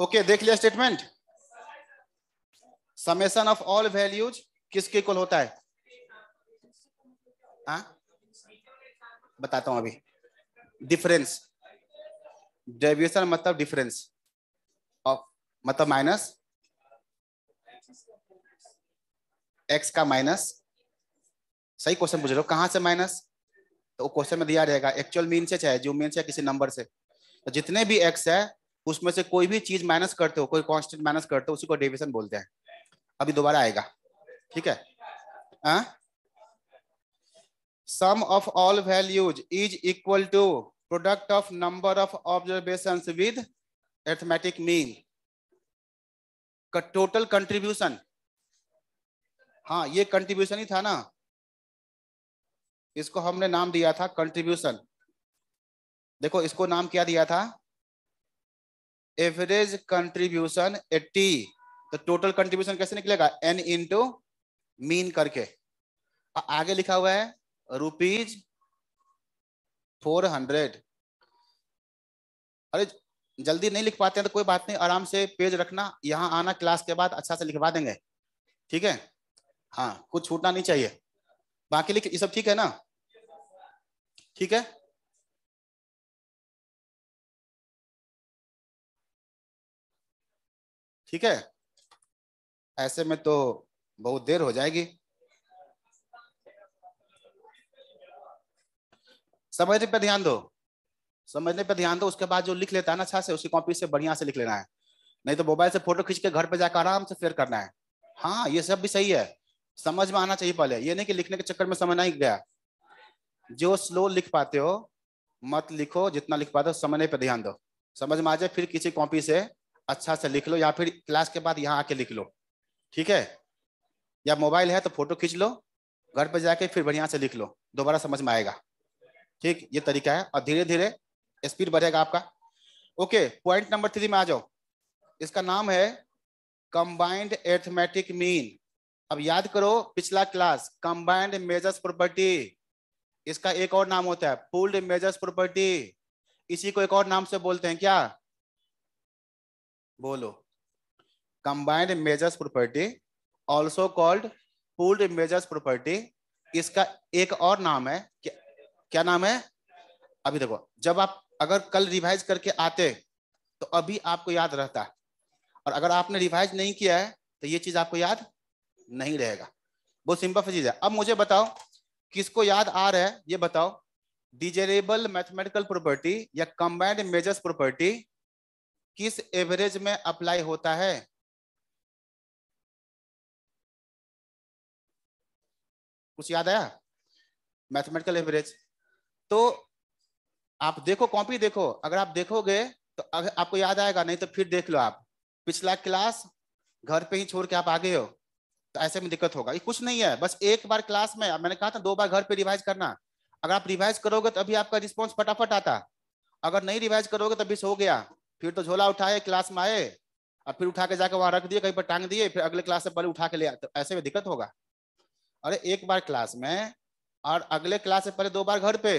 ओके देख लिया statement summation of all values किसके इक्वल होता है आ? हाँ? बताता हूं अभी डिफरेंस डेविएशन मतलब डिफरेंस ऑफ मतलब माइनस एक्स का माइनस सही क्वेश्चन पूछ रहे हो कहां से माइनस तो क्वेश्चन में दिया रहेगा एक्चुअल मीन से चाहे जो मीन से किसी नंबर से तो जितने भी एक्स है उसमें से कोई भी चीज माइनस करते हो कोई कांस्टेंट माइनस करते हो उसी को डेविएशन बोलते हैं अभी दोबारा आएगा ठीक है sum of all values is equal to product of number of of with with mean mean का total contribution हाँ ये कंट्रीब्यूशन ही था ना इसको हमने नाम दिया था कंट्रीब्यूशन देखो इसको नाम क्या दिया था एवरेज कंट्रीब्यूशन एट्टी तो टोटल कंट्रीब्यूशन कैसे निकलेगा एन इंटू मीन करके आगे लिखा हुआ है रुपीज फोर हंड्रेड अरे जल्दी नहीं लिख पाते हैं तो कोई बात नहीं आराम से पेज रखना यहाँ आना क्लास के बाद अच्छा से लिखवा देंगे ठीक है हाँ कुछ छूटना नहीं चाहिए बाकी लिख ये सब ठीक है ना ठीक है ठीक है ऐसे में तो बहुत देर हो जाएगी समझने पर ध्यान दो समझने पर ध्यान दो उसके बाद जो लिख लेता है ना अच्छा से उसकी कॉपी से बढ़िया से लिख लेना है नहीं तो मोबाइल से फोटो खींच के घर पे जाकर आराम से फेयर करना है हाँ ये सब भी सही है समझ में आना चाहिए पहले ये नहीं कि लिखने के चक्कर में समझ नहीं गया जो स्लो लिख पाते हो मत लिखो जितना लिख पाते हो समझने पर ध्यान दो समझ में आ जाए फिर किसी कॉपी से अच्छा से लिख लो या फिर क्लास के बाद यहाँ आके लिख लो ठीक है या मोबाइल है तो फोटो खींच लो घर पर जाके फिर बढ़िया से लिख लो दोबारा समझ में आएगा ठीक ये तरीका है और धीरे धीरे स्पीड बढ़ेगा आपका ओके पॉइंट नंबर थ्री में आ जाओ इसका नाम है कंबाइंड एथमेटिक मीन अब याद करो पिछला क्लास कंबाइंड मेजर्स प्रॉपर्टी इसका एक और नाम होता है पुल्ड मेजर्स प्रॉपर्टी इसी को एक और नाम से बोलते हैं क्या बोलो combined measures property also called pooled measures property इसका एक और नाम है क्या, क्या नाम है अभी देखो जब आप अगर कल रिवाइज करके आते तो अभी आपको याद रहता है और अगर आपने रिवाइज नहीं किया है तो ये चीज आपको याद नहीं रहेगा बहुत सिंपल चीज है अब मुझे बताओ किसको याद आ रहा है ये बताओ डिजेरेबल मैथमेटिकल प्रॉपर्टी या कंबाइंड मेजर्स प्रॉपर्टी किस एवरेज में अप्लाई होता है कुछ याद आया मैथमेटिकल एवरेज तो आप देखो कॉपी देखो अगर आप देखोगे तो आपको याद आएगा नहीं तो फिर देख लो आप पिछला क्लास घर पे ही छोड़ के आप आगे हो तो ऐसे में दिक्कत होगा ये कुछ नहीं है बस एक बार क्लास में मैंने कहा था दो बार घर पे रिवाइज करना अगर आप रिवाइज करोगे तो अभी आपका रिस्पॉन्स फटाफट आता अगर नहीं रिवाइज करोगे तो अभी सो गया फिर तो झोला उठाए क्लास में आए और फिर उठा के जाकर वहां रख दिए कहीं पर टांग दिए फिर अगले क्लास से पहले उठा के ले तो ऐसे में दिक्कत होगा अरे एक बार क्लास में और अगले क्लास से पहले दो बार घर पे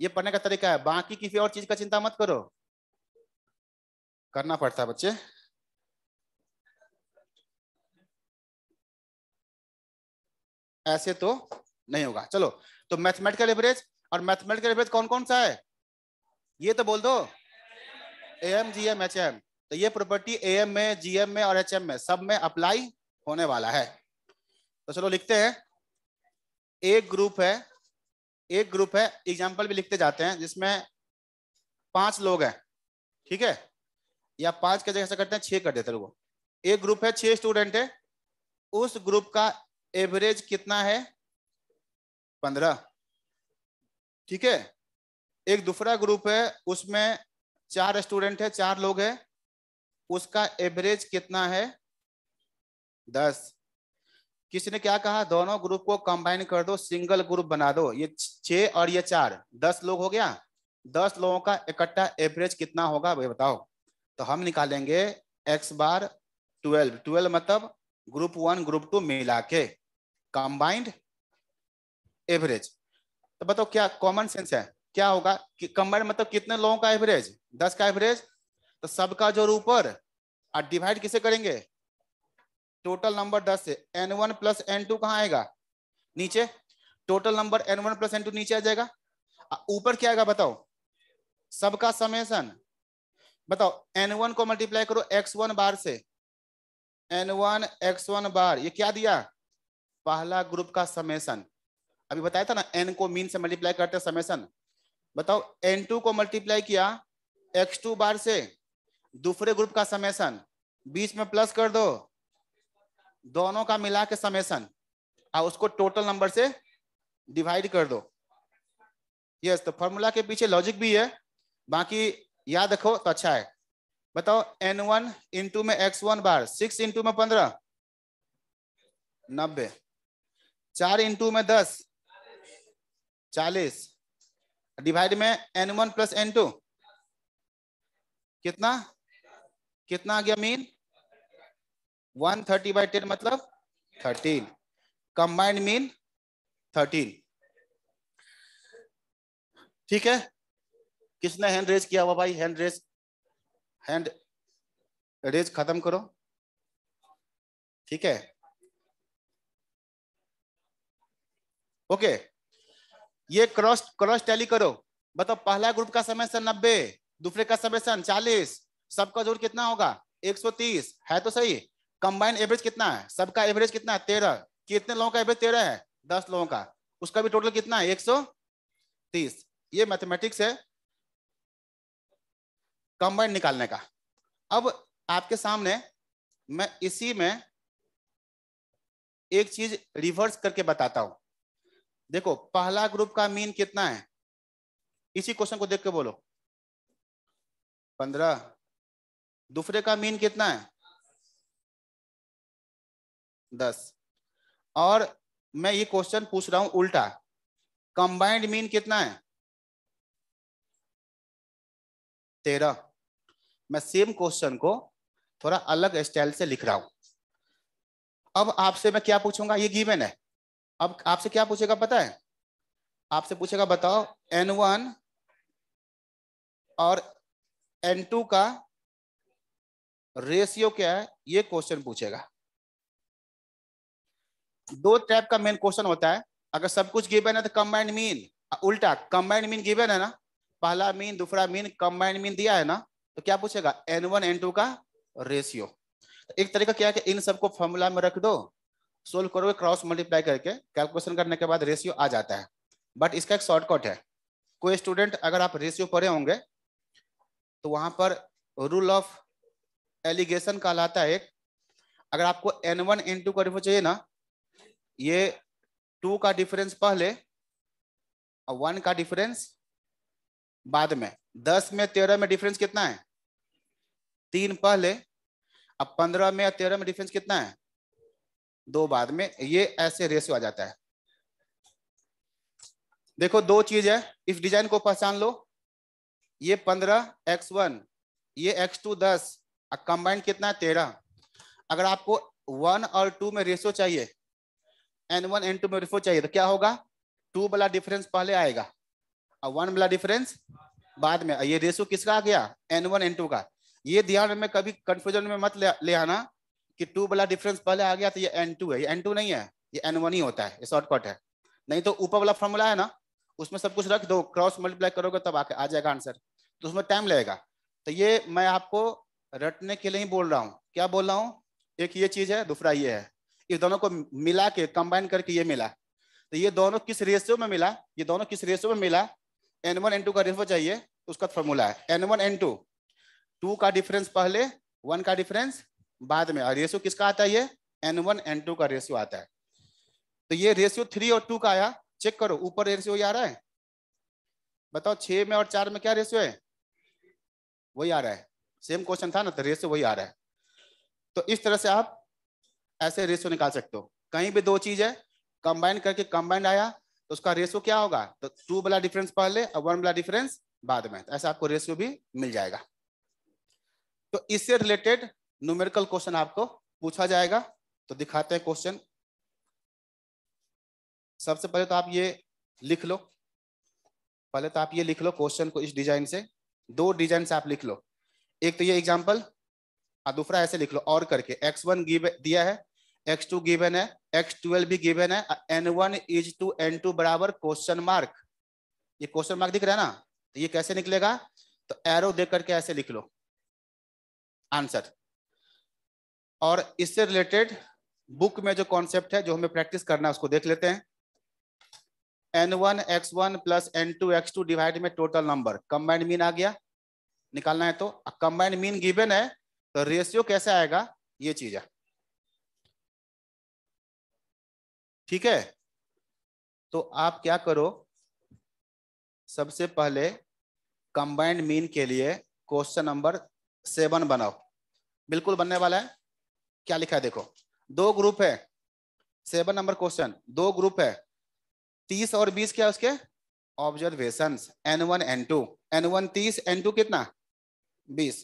ये पढ़ने का तरीका है बाकी किसी और चीज का चिंता मत करो करना पड़ता है बच्चे ऐसे तो नहीं होगा चलो तो मैथमेटिकल एवरेज और मैथमेटिकल एवरेज कौन कौन सा है ये तो बोल दो M G M H M तो ये प्रॉपर्टी ए एम में जी एम में और एच एम में सब में अप्लाई होने वाला है तो चलो लिखते हैं एक ग्रुप है एक ग्रुप है एग्जाम्पल भी लिखते जाते हैं जिसमें पांच लोग हैं ठीक है या पांच के जगह ऐसा करते हैं छह कर देते लोगों एक ग्रुप है छह स्टूडेंट है उस ग्रुप का एवरेज कितना है पंद्रह ठीक है एक दूसरा ग्रुप है उसमें चार स्टूडेंट है चार लोग है उसका एवरेज कितना है दस किसी ने क्या कहा दोनों ग्रुप को कंबाइन कर दो सिंगल ग्रुप बना दो ये छह और ये चार दस लोग हो गया दस लोगों का इकट्ठा एवरेज कितना होगा भाई बताओ तो हम निकालेंगे एक्स बार ट्वेल्व ट्वेल्व मतलब ग्रुप वन ग्रुप टू मिला के कंबाइंड एवरेज तो बताओ क्या कॉमन सेंस है क्या होगा कि कंबाइंड मतलब कितने लोगों का एवरेज दस का एवरेज तो सबका जोड़ ऊपर और डिवाइड किसे करेंगे टोटल नंबर दस से n one plus n two कहाँ आएगा नीचे total number n one plus n two नीचे आ जाएगा ऊपर क्या आएगा बताओ सबका समेसन बताओ एन वन को मल्टीप्लाई करो एक्स वन बार से n one x one bar ये क्या दिया पहला ग्रुप का समेसन अभी बताया था ना एन को मीन से मल्टीप्लाई करते समेसन बताओ N2 को मल्टीप्लाई किया X2 बार से दूसरे ग्रुप का समेसन बीच में प्लस कर दो दोनों का मिला के समेसन और उसको टोटल नंबर से डिवाइड कर दो यस तो फॉर्मूला के पीछे लॉजिक भी है बाकी याद रखो तो अच्छा है बताओ एन वन इंटू में x one bar six into में पंद्रह नब्बे चार इंटू में दस चालीस डिवाइड में n one plus n two कितना कितना आ गया mean one thirty by ten मतलब थर्टीन कंबाइंड मीन थर्टीन ठीक है किसने हैंड रेज किया हुआ भाई हैंड रेज हैंड रेज खत्म करो ठीक है ओके okay. ये क्रॉस क्रॉस टैली करो बताओ पहला ग्रुप का समय सर नब्बे दूसरे का सर चालीस सबका जोड़ कितना होगा 130 है तो सही कंबाइन एवरेज कितना है सबका एवरेज कितना है तेरह कितने लोगों का एवरेज तेरह है दस लोगों का उसका भी टोटल कितना है तीस ये मैथमेटिक्स है कंबाइन निकालने का अब आपके सामने मैं इसी में एक चीज रिवर्स करके बताता हूं देखो पहला ग्रुप का मीन कितना है इसी क्वेश्चन को देख के बोलो पंद्रह दूसरे का मीन कितना है दस और मैं ये क्वेश्चन पूछ रहा हूं उल्टा कंबाइंड मीन कितना है तेरह मैं सेम क्वेश्चन को थोड़ा अलग स्टाइल से लिख रहा हूं अब आपसे मैं क्या पूछूंगा ये गिवन है अब आपसे क्या पूछेगा पता है आपसे पूछेगा बताओ एन वन और एन टू का रेशियो क्या है ये क्वेश्चन पूछेगा दो टाइप का मेन क्वेश्चन होता है अगर सब कुछ गिवन है तो कंबाइंड मीन उल्टा कंबाइंड मीन गिवन है ना पहला मीन दूसरा मीन कंबाइंड मीन दिया है ना तो क्या पूछेगा एन वन एन टू का रेशियो एक तरीका क्या है कि इन सबको फॉर्मूला में रख दो सोल्व करोगे क्रॉस मल्टीप्लाई करके कैलकुलेशन करने के बाद रेशियो आ जाता है बट इसका एक शॉर्टकट है कोई स्टूडेंट अगर आप रेशियो पढ़े होंगे तो वहां पर रूल ऑफ एलिगेशन कहलाता है एक अगर आपको एन वन एन टू का चाहिए ना ये टू का डिफरेंस पहले और वन का डिफरेंस बाद में दस में तेरह में डिफरेंस कितना है तीन पहले अब पंद्रह में या तेरह में डिफरेंस कितना है दो बाद में ये ऐसे रेशियो आ जाता है देखो दो चीज है इस डिजाइन को पहचान लो ये पंद्रह एक्स वन ये एक्स टू दस कंबाइंड कितना है तेरह अगर आपको वन और टू में रेशो चाहिए एन वन एन टू में रेशियो चाहिए तो क्या होगा टू वाला डिफरेंस पहले आएगा और वन वाला डिफरेंस बाद में ये रेशो किसका आ गया एन वन एन टू का ये ध्यान में कभी कंफ्यूजन में मत ले, ले आना कि टू वाला डिफरेंस पहले आ गया तो ये एन टू है ये एन टू नहीं है ये एन वन ही होता है ये शॉर्टकट है नहीं तो ऊपर वाला फॉर्मूला है ना उसमें सब कुछ रख दो क्रॉस मल्टीप्लाई करोगे तब आके आ जाएगा आंसर तो उसमें टाइम लगेगा तो ये मैं आपको रटने के लिए ही बोल रहा हूँ क्या बोल रहा हूँ एक ये चीज है दूसरा ये है इस दोनों को मिला के कंबाइन करके ये मिला तो ये दोनों किस रेशियो में मिला ये दोनों किस रेशियो में मिला एन वन एन टू का रेशियो चाहिए उसका फॉर्मूला है n one n two two का डिफरेंस पहले वन का डिफरेंस बाद में रेशियो किसका आता है ये एन वन एन टू का रेशियो आता है तो ये रेशियो थ्री और टू का आया चेक करो ऊपर रेशियो आ रहा है बताओ छ में और चार में क्या रेशियो है वही आ रहा है सेम क्वेश्चन था ना तो रेशियो वही आ रहा है तो इस तरह से आप ऐसे रेशियो निकाल सकते हो कहीं भी दो चीज है कंबाइन करके कंबाइंड आया तो उसका रेशियो क्या होगा तो टू वाला डिफरेंस पहले और वन वाला डिफरेंस बाद में तो ऐसा आपको रेशियो भी मिल जाएगा तो इससे रिलेटेड न्यूमेरिकल क्वेश्चन आपको पूछा जाएगा तो दिखाते हैं क्वेश्चन सबसे पहले तो आप ये लिख लो पहले तो आप ये लिख लो क्वेश्चन को इस डिजाइन से दो डिजाइन से आप लिख लो एक तो ये एग्जाम्पल और दूसरा ऐसे लिख लो और करके एक्स वन गिव दिया है एक्स टू गिवन है एक्स ट्वेल्व भी गिवेन है n one is two n two बराबर क्वेश्चन मार्क ये क्वेश्चन मार्क दिख रहा है ना तो ये कैसे निकलेगा तो एरो देख करके ऐसे लिख लो आंसर और इससे रिलेटेड बुक में जो कॉन्सेप्ट है जो हमें प्रैक्टिस करना है उसको देख लेते हैं n one x one plus n two x two divide में टोटल नंबर कंबाइंड मीन आ गया निकालना है तो कंबाइंड मीन गिवन है तो रेशियो कैसे आएगा ये चीज है ठीक है तो आप क्या करो सबसे पहले कंबाइंड मीन के लिए क्वेश्चन नंबर सेवन बनाओ बिल्कुल बनने वाला है क्या लिखा है देखो दो ग्रुप है सेवन नंबर क्वेश्चन दो ग्रुप है तीस और बीस क्या उसके observation n one n two n one तीस एन टू कितना बीस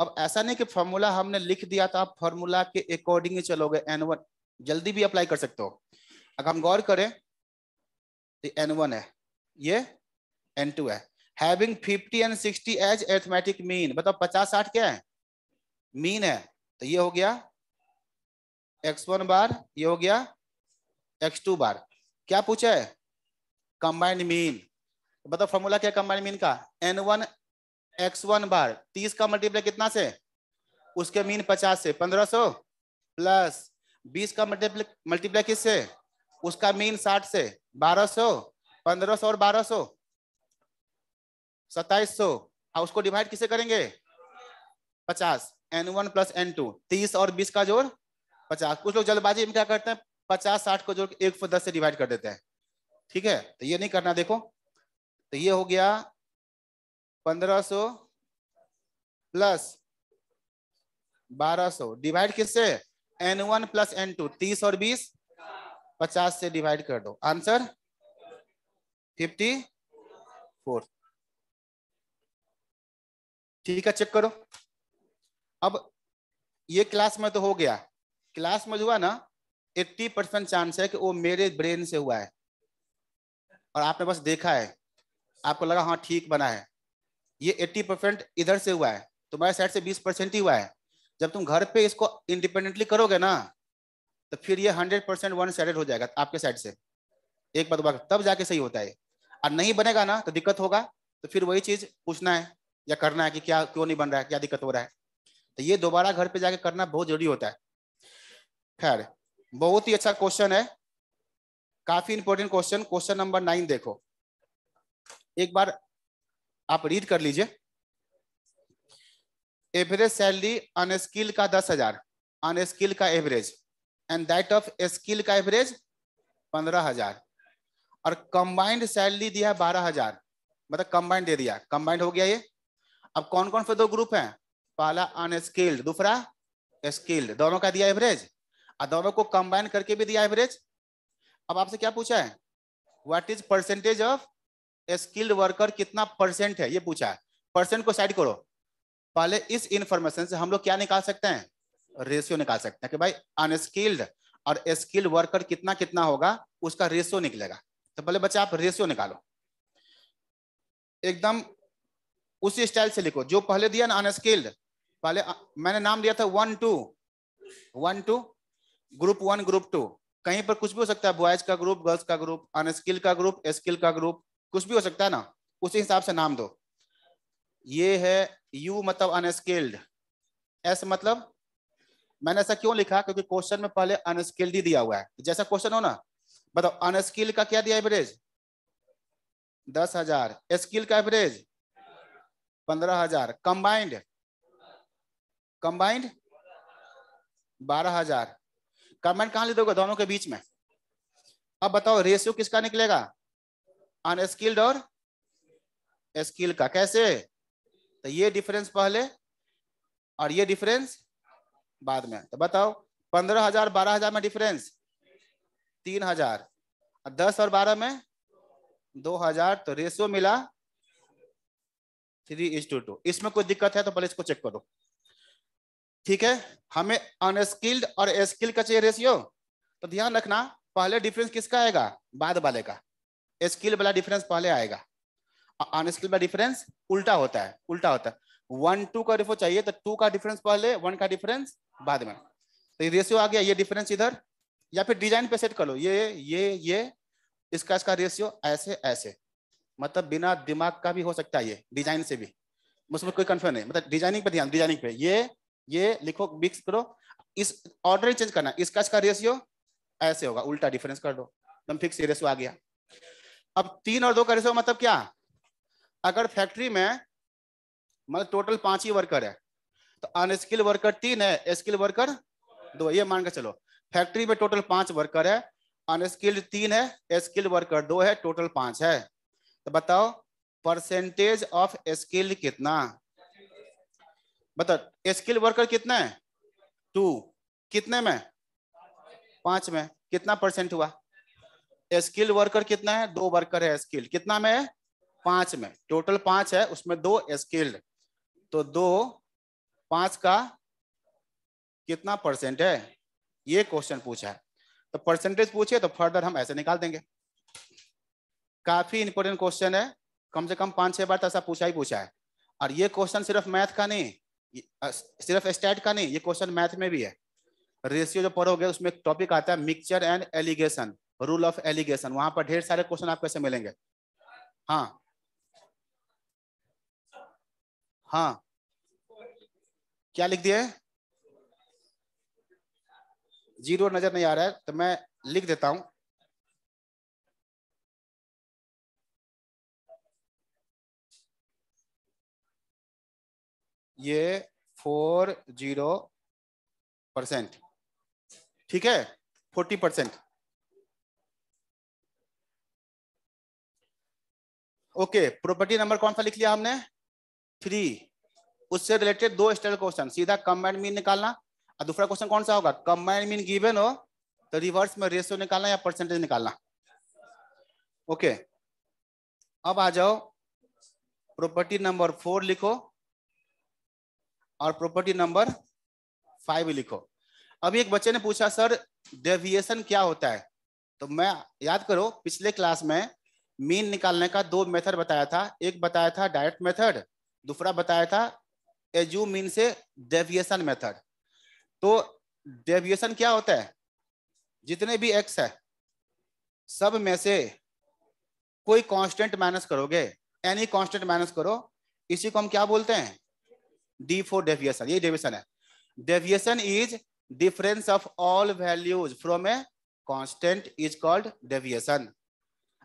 अब ऐसा नहीं कि फॉर्मूला हमने लिख दिया तो आप फॉर्मूला के अकॉर्डिंग ही चलोगे एन वन जल्दी भी अप्लाई कर सकते हो अगर हम गौर करें तो एन वन है ये एन टू है having fifty and sixty as arithmetic mean बताओ पचास साठ क्या है मीन है तो ये हो गया एक्स वन बार ये हो गया एक्स टू बार क्या पूछा है कंबाइंड मीन तो बताओ फॉर्मूला क्या कंबाइंड मीन का n one x one bar तीस का मल्टीप्लाई कितना से उसके मीन पचास से पंद्रह सो प्लस बीस का मल्टीप्लाई मल्टीप्लाई किस से उसका मीन साठ से बारह सो पंद्रह सो और बारह सो सताइस सो और उसको डिवाइड किसे करेंगे पचास n one plus n two तीस और बीस का जोड़ पचास कुछ लोग जल्दबाजी में क्या करते हैं पचास साठ को जोड़ एक सौ दस से डिवाइड कर देते हैं ठीक है तो ये नहीं करना देखो तो ये हो गया पंद्रह सो प्लस बारह सो डिवाइड किससे n one plus n two तीस और बीस पचास से डिवाइड कर दो आंसर फिफ्टी फोर ठीक है चेक करो अब ये क्लास में तो हो गया क्लास में हुआ ना एट्टी परसेंट चांस है कि वो मेरे ब्रेन से हुआ है और आपने बस देखा है आपको लगा हाँ ठीक बना है ये एट्टी परसेंट इधर से हुआ है तुम्हारे साइड से बीस परसेंट ही हुआ है जब तुम घर पे इसको इंडिपेंडेंटली करोगे ना तो फिर ये हंड्रेड परसेंट वन साइड हो जाएगा आपके साइड से एक बार दोबारा तब जाके सही होता है और नहीं बनेगा ना तो दिक्कत होगा तो फिर वही चीज़ पूछना है या करना है कि क्या क्यों नहीं बन रहा है क्या दिक्कत हो रहा है तो ये दोबारा घर पे जाके करना बहुत जरूरी होता है खैर बहुत ही अच्छा क्वेश्चन है काफी important question question number nine देखो एक बार आप रीड कर लीजिए एवरेज सैलरी अनस्किल स्किल का दस हजार अनस्किल स्किल का average and that of skill का एवरेज पंद्रह हजार और कंबाइंड सैलरी दिया है बारह हजार मतलब कंबाइंड दे दिया कंबाइंड हो गया ये अब कौन कौन से दो ग्रुप हैं पहला अनस्किल्ड दूसरा स्किल्ड दोनों का दिया एवरेज और दोनों को कंबाइन करके भी दिया एवरेज अब आपसे क्या पूछा है what is percentage of skilled worker कितना परसेंट है ये पूछा है परसेंट को साइड करो पहले इस इंफॉर्मेशन से हम लोग क्या निकाल सकते हैं रेशियो निकाल सकते हैं कि भाई अनस्किल्ड और स्किल्ड वर्कर कितना कितना होगा उसका रेशियो निकलेगा तो पहले बच्चा आप रेशियो निकालो एकदम उसी स्टाइल से लिखो जो पहले दिया ना अनस्किल्ड पहले मैंने नाम दिया था one two one two group one group two कहीं पर कुछ भी हो सकता है बॉयज का ग्रुप गर्ल्स का ग्रुप अनस्किल का ग्रुप स्किल का ग्रुप कुछ भी हो सकता है ना उसी हिसाब से नाम दो ये है यू मतलब अनस्किल्ड एस मतलब मैंने ऐसा क्यों लिखा क्योंकि क्वेश्चन में पहले अनस्किल्ड ही दिया हुआ है जैसा क्वेश्चन हो ना बताओ अनस्किल का क्या दिया एवरेज दस हजार स्किल का एवरेज पंद्रह हजार कंबाइंड कंबाइंड बारह हजार कमेंट कहां लिख दोगे दोनों के बीच में अब बताओ रेशियो किसका निकलेगा अनस्किल्ड और स्किल का कैसे तो ये डिफरेंस पहले और ये डिफरेंस बाद में तो बताओ पंद्रह हजार बारह हजार में डिफरेंस तीन हजार और दस और बारह में दो हजार तो रेशियो मिला थ्री इज टू टू इसमें कोई दिक्कत है तो पहले इसको चेक करो ठीक है हमें अनस्किल्ड और स्किल का चाहिए रेशियो तो ध्यान रखना पहले डिफरेंस किसका आएगा बाद वाले का स्किल वाला डिफरेंस पहले आएगा अनस्किल वाला डिफरेंस उल्टा होता है उल्टा होता है वन टू का रेफो चाहिए तो टू का डिफरेंस पहले वन का डिफरेंस बाद में तो ये रेशियो आ गया ये डिफरेंस इधर या फिर डिजाइन पे सेट कर लो ये ये ये इसका इसका रेशियो ऐसे ऐसे मतलब बिना दिमाग का भी हो सकता है ये डिजाइन से भी उसमें कोई कंफ्यूज नहीं मतलब डिजाइनिंग पे ध्यान डिजाइनिंग पे ये ये लिखो मिक्स करो इस ऑर्डर ही चेंज करना इसका इसका रेशियो ऐसे होगा उल्टा डिफरेंस कर दो एकदम फिक्स रेशियो आ गया अब तीन और दो का रेशियो मतलब क्या अगर फैक्ट्री में मतलब टोटल पांच ही वर्कर है तो अनस्किल वर्कर तीन है स्किल वर्कर दो ये मान के चलो फैक्ट्री में टोटल पांच वर्कर है अनस्किल्ड तीन है स्किल्ड वर्कर दो है टोटल पांच है तो बताओ परसेंटेज ऑफ स्किल्ड कितना बता स्किल वर्कर कितना है टू कितने में पांच में कितना परसेंट हुआ स्किल वर्कर कितना है दो वर्कर है स्किल कितना में पांच में टोटल पांच है उसमें दो स्किल्ड तो दो पांच का कितना परसेंट है ये क्वेश्चन पूछा है तो परसेंटेज पूछे तो फर्दर हम ऐसे निकाल देंगे काफी इंपोर्टेंट क्वेश्चन है कम से कम पांच छह बार तो ऐसा पूछा ही पूछा है और ये क्वेश्चन सिर्फ मैथ का नहीं सिर्फ स्टैट का नहीं ये क्वेश्चन मैथ में भी है रेशियो जो पढ़ोगे उसमें एक टॉपिक आता है mixture and alligation rule of alligation वहां पर ढेर सारे क्वेश्चन आपको ऐसे मिलेंगे हाँ हाँ क्या लिख दिए जीरो नजर नहीं आ रहा है तो मैं लिख देता हूं ये फोर जीरो परसेंट ठीक है forty percent okay property number कौन सा लिख लिया हमने थ्री उससे रिलेटेड दो स्टैंडर्ड क्वेश्चन सीधा कंबाइंड मीन निकालना और दूसरा क्वेश्चन कौन सा होगा कंबाइंड मीन गिवन हो तो रिवर्स में रेशियो निकालना या परसेंटेज निकालना ओके okay. अब आ जाओ प्रॉपर्टी नंबर फोर लिखो और प्रॉपर्टी नंबर फाइव लिखो अभी एक बच्चे ने पूछा सर डेविएशन क्या होता है तो मैं याद करो पिछले क्लास में मीन निकालने का दो मेथड बताया था एक बताया था डायरेक्ट मेथड दूसरा बताया था एजू मीन से डेविएशन मेथड तो डेविएशन क्या होता है जितने भी एक्स है सब में से कोई कांस्टेंट माइनस करोगे एनी कांस्टेंट माइनस करो इसी को हम क्या बोलते हैं डी फोर डेविएशन ये डेविएशन है deviation is difference of all values from a constant is called deviation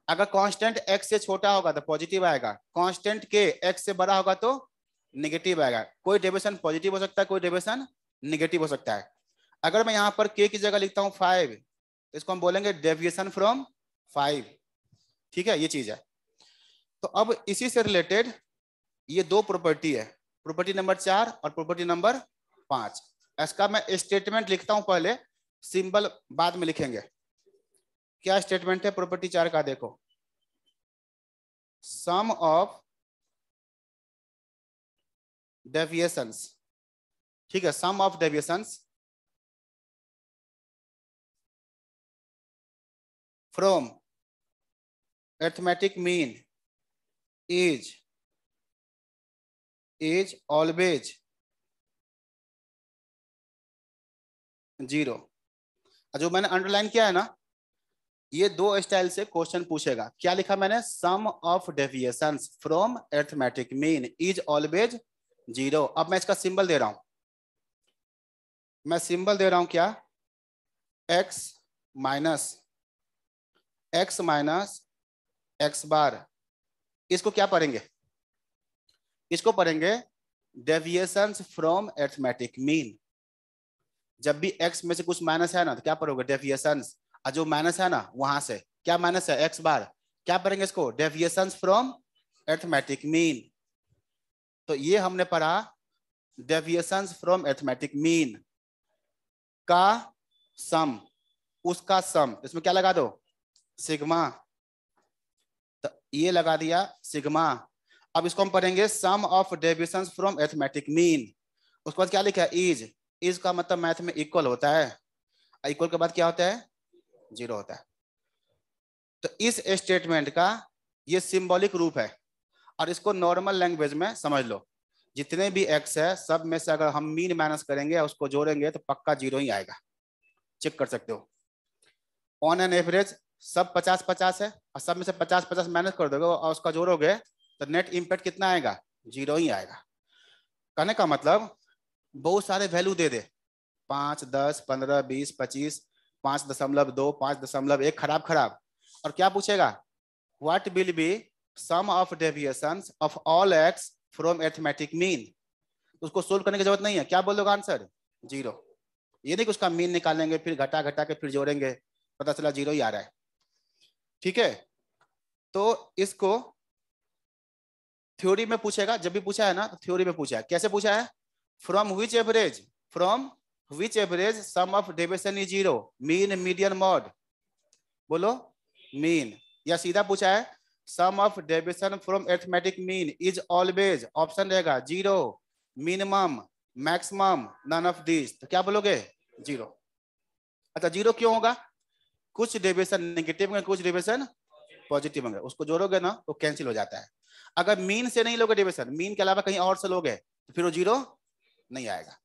अगर कांस्टेंट एक्स से छोटा होगा तो पॉजिटिव आएगा कांस्टेंट के एक्स से बड़ा होगा तो निगेटिव आएगा कोई डेविएशन पॉजिटिव हो सकता है कोई डेविएशन निगेटिव हो सकता है अगर मैं यहाँ पर के की जगह लिखता हूँ फाइव तो इसको हम बोलेंगे डेविएशन फ्रॉम फाइव ठीक है ये चीज है तो अब इसी से रिलेटेड ये दो प्रॉपर्टी है प्रॉपर्टी नंबर चार और प्रॉपर्टी नंबर पांच इसका मैं स्टेटमेंट लिखता हूं पहले सिंबल बाद में लिखेंगे क्या स्टेटमेंट है प्रॉपर्टी चार का देखो सम ऑफ डेविएशंस ठीक है sum of deviations from arithmetic mean is is always zero जो मैंने अंडरलाइन किया है ना ये दो स्टाइल से क्वेश्चन पूछेगा क्या लिखा मैंने sum of deviation from arithmetic mean is always zero अब मैं इसका सिंबल दे रहा हूं मैं सिंबल दे रहा हूं क्या x minus x minus x bar इसको क्या पढ़ेंगे किसको पढ़ेंगे डेविएशन फ्रॉम एथमेटिक मीन जब भी एक्स में से कुछ माइनस है ना तो क्या पढ़ोगे डेविएशन और जो माइनस है ना वहां से क्या माइनस है एक्स बार क्या पढ़ेंगे इसको डेविएशन फ्रॉम एथमेटिक मीन तो ये हमने पढ़ा डेविएशन फ्रॉम एथमेटिक मीन का सम उसका सम इसमें क्या लगा दो सिग्मा तो ये लगा दिया सिग्मा अब इसको हम पढ़ेंगे sum of deviation from arithmetic mean उसके बाद क्या लिखा है इज इज का मतलब मैथ में इक्वल होता है इक्वल के बाद क्या होता है जीरो होता है तो इस स्टेटमेंट का ये सिंबॉलिक रूप है और इसको नॉर्मल लैंग्वेज में समझ लो जितने भी एक्स है सब में से अगर हम मीन माइनस करेंगे उसको जोड़ेंगे तो पक्का जीरो ही आएगा चेक कर सकते हो ऑन एन एवरेज सब पचास पचास है और सब में से पचास पचास माइनस कर दोगे और उसका जोड़ोगे तो नेट इम्पैक्ट कितना आएगा जीरो ही आएगा कहने का मतलब बहुत सारे वैल्यू दे दे पाँच दस पंद्रह बीस पच्चीस पाँच दशमलव दो पाँच दशमलव एक खराब खराब और क्या पूछेगा what will be sum of deviation of all x from arithmetic mean उसको सोल्व करने की जरूरत नहीं है क्या बोलोगे आंसर जीरो ये नहीं कि उसका मीन निकालेंगे फिर घटा घटा के फिर जोड़ेंगे पता चला जीरो ही आ रहा है ठीक है तो इसको थ्योरी में पूछेगा जब भी पूछा है ना तो थ्योरी में पूछा है कैसे पूछा है from which average from which average sum of deviation is zero mean median mode बोलो मीन या सीधा पूछा है sum of deviation from arithmetic mean is always option रहेगा zero minimum maximum none of this तो क्या बोलोगे जीरो अच्छा जीरो क्यों होगा कुछ डेविएशन नेगेटिव होंगे कुछ डेविएशन पॉजिटिव होंगे उसको जोड़ोगे ना तो कैंसिल हो जाता है अगर मीन से नहीं लोगे डिविजन मीन के अलावा कहीं और से लोगे तो फिर वो जीरो नहीं आएगा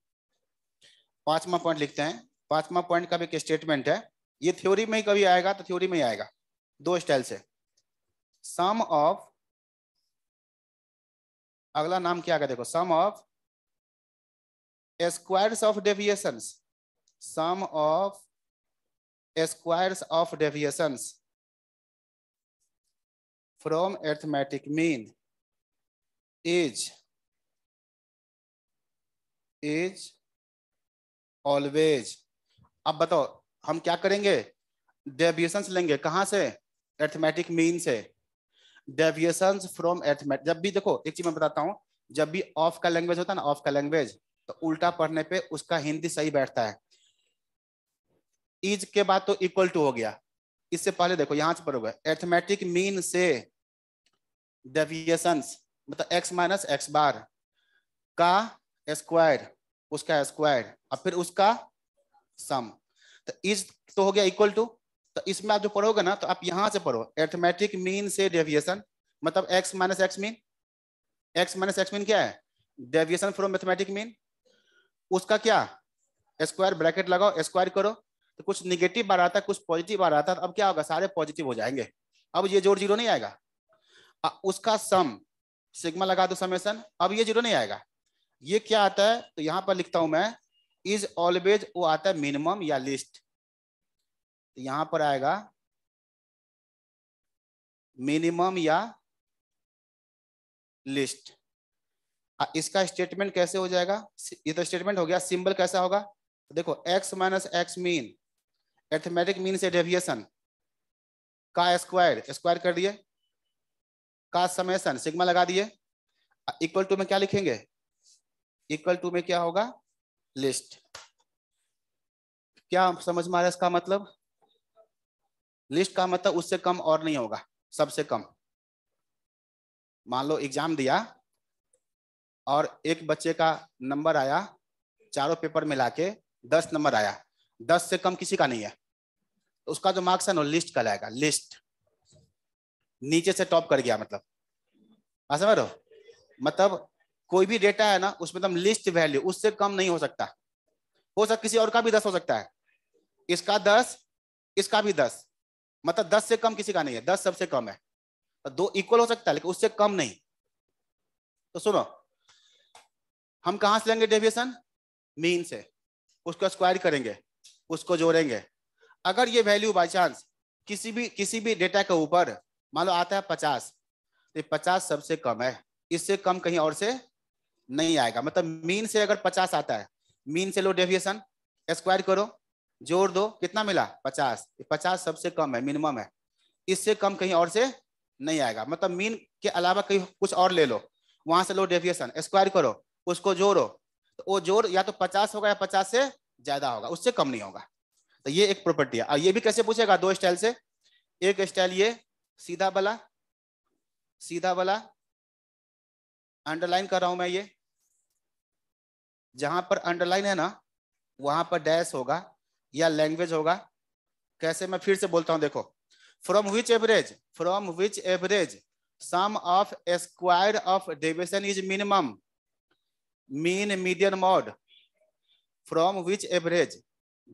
पांचवा पॉइंट लिखते हैं पांचवा पॉइंट का भी एक स्टेटमेंट है ये थ्योरी में ही कभी आएगा तो थ्योरी में ही आएगा दो स्टाइल से सम ऑफ अगला नाम क्या आएगा देखो sum of squares of deviation sum of squares of deviations from arithmetic mean is is always अब बताओ हम क्या करेंगे डेविएशन लेंगे कहां से एथमेटिक मीन से डेविएशन फ्रॉम एथमेट जब भी देखो एक चीज मैं बताता हूं जब भी ऑफ का लैंग्वेज होता है ना ऑफ का लैंग्वेज तो उल्टा पढ़ने पे उसका हिंदी सही बैठता है इज के बाद तो इक्वल टू हो गया इससे पहले देखो यहां से पढ़ोगे एथमेटिक मीन से डेविएशंस मतलब एक्स माइनस एक्स बार का स्क्वायर उसका स्क्वायर और फिर उसका सम तो इस तो हो गया इक्वल टू तो इसमें आप जो पढ़ोगे ना तो आप यहां से पढ़ो एथमेटिक मीन से डेविएशन मतलब x minus x mean x minus x mean क्या है डेविएशन फ्रॉम मैथमेटिक मीन उसका क्या स्क्वायर ब्रैकेट लगाओ स्क्वायर करो तो कुछ निगेटिव बार आता है कुछ पॉजिटिव बार आता है अब क्या होगा सारे पॉजिटिव हो जाएंगे अब ये जोर जीरो नहीं आएगा उसका सम सिग्मा लगा दो समेसन अब ये जीरो नहीं आएगा ये क्या आता है तो यहां पर लिखता हूं मैं इज ऑलवेज वो आता है मिनिमम या लिस्ट तो यहां पर आएगा मिनिमम या लिस्ट इसका स्टेटमेंट कैसे हो जाएगा ये तो स्टेटमेंट हो गया सिंबल कैसा होगा तो देखो x minus x mean arithmetic mean से डेविएशन का स्क्वायर स्क्वायर कर दिए का समय सन सिग्मा लगा दिए इक्वल टू में क्या लिखेंगे इक्वल टू में क्या होगा लिस्ट क्या समझ में आ रहा है इसका मतलब लिस्ट का मतलब उससे कम और नहीं होगा सबसे कम मान लो एग्जाम दिया और एक बच्चे का नंबर आया चारों पेपर मिला के दस नंबर आया दस से कम किसी का नहीं है तो उसका जो मार्क्स है ना लिस्ट कहलाएगा लिस्ट नीचे से टॉप कर गया मतलब हाँ, समझ रहे मतलब कोई भी डेटा है ना उसमें तो लिस्ट वैल्यू उससे कम नहीं हो सकता हो सकता किसी और का भी दस हो सकता है इसका दस इसका भी दस मतलब दस से कम किसी का नहीं है दस सबसे कम है तो दो इक्वल हो सकता है लेकिन उससे कम नहीं तो सुनो हम कहा से लेंगे डेविएशन मीन से उसको स्क्वायर करेंगे उसको जोड़ेंगे अगर ये वैल्यू बाई चांस किसी भी किसी भी डेटा के ऊपर मान लो आता है पचास तो पचास सबसे कम है इससे कम कहीं और से नहीं आएगा मतलब मीन से अगर पचास आता है मीन से लो डेविएशन स्क्वायर करो जोड़ दो कितना मिला पचास पचास सबसे कम है मिनिमम है इससे कम कहीं और से नहीं आएगा मतलब मीन के अलावा कहीं कुछ और ले लो वहां से लो डेविएशन स्क्वायर करो उसको जोड़ो तो वो जोड़ या तो पचास होगा या पचास से ज्यादा होगा उससे कम नहीं होगा तो ये एक प्रॉपर्टी है और ये भी कैसे पूछेगा दो स्टाइल से एक स्टाइल ये सीधा वाला सीधा वाला अंडरलाइन कर रहा हूं मैं ये जहां पर अंडरलाइन है ना वहां पर डैश होगा या लैंग्वेज होगा कैसे मैं फिर से बोलता हूं देखो from which average from which average sum of square of deviation is minimum mean median mode from which average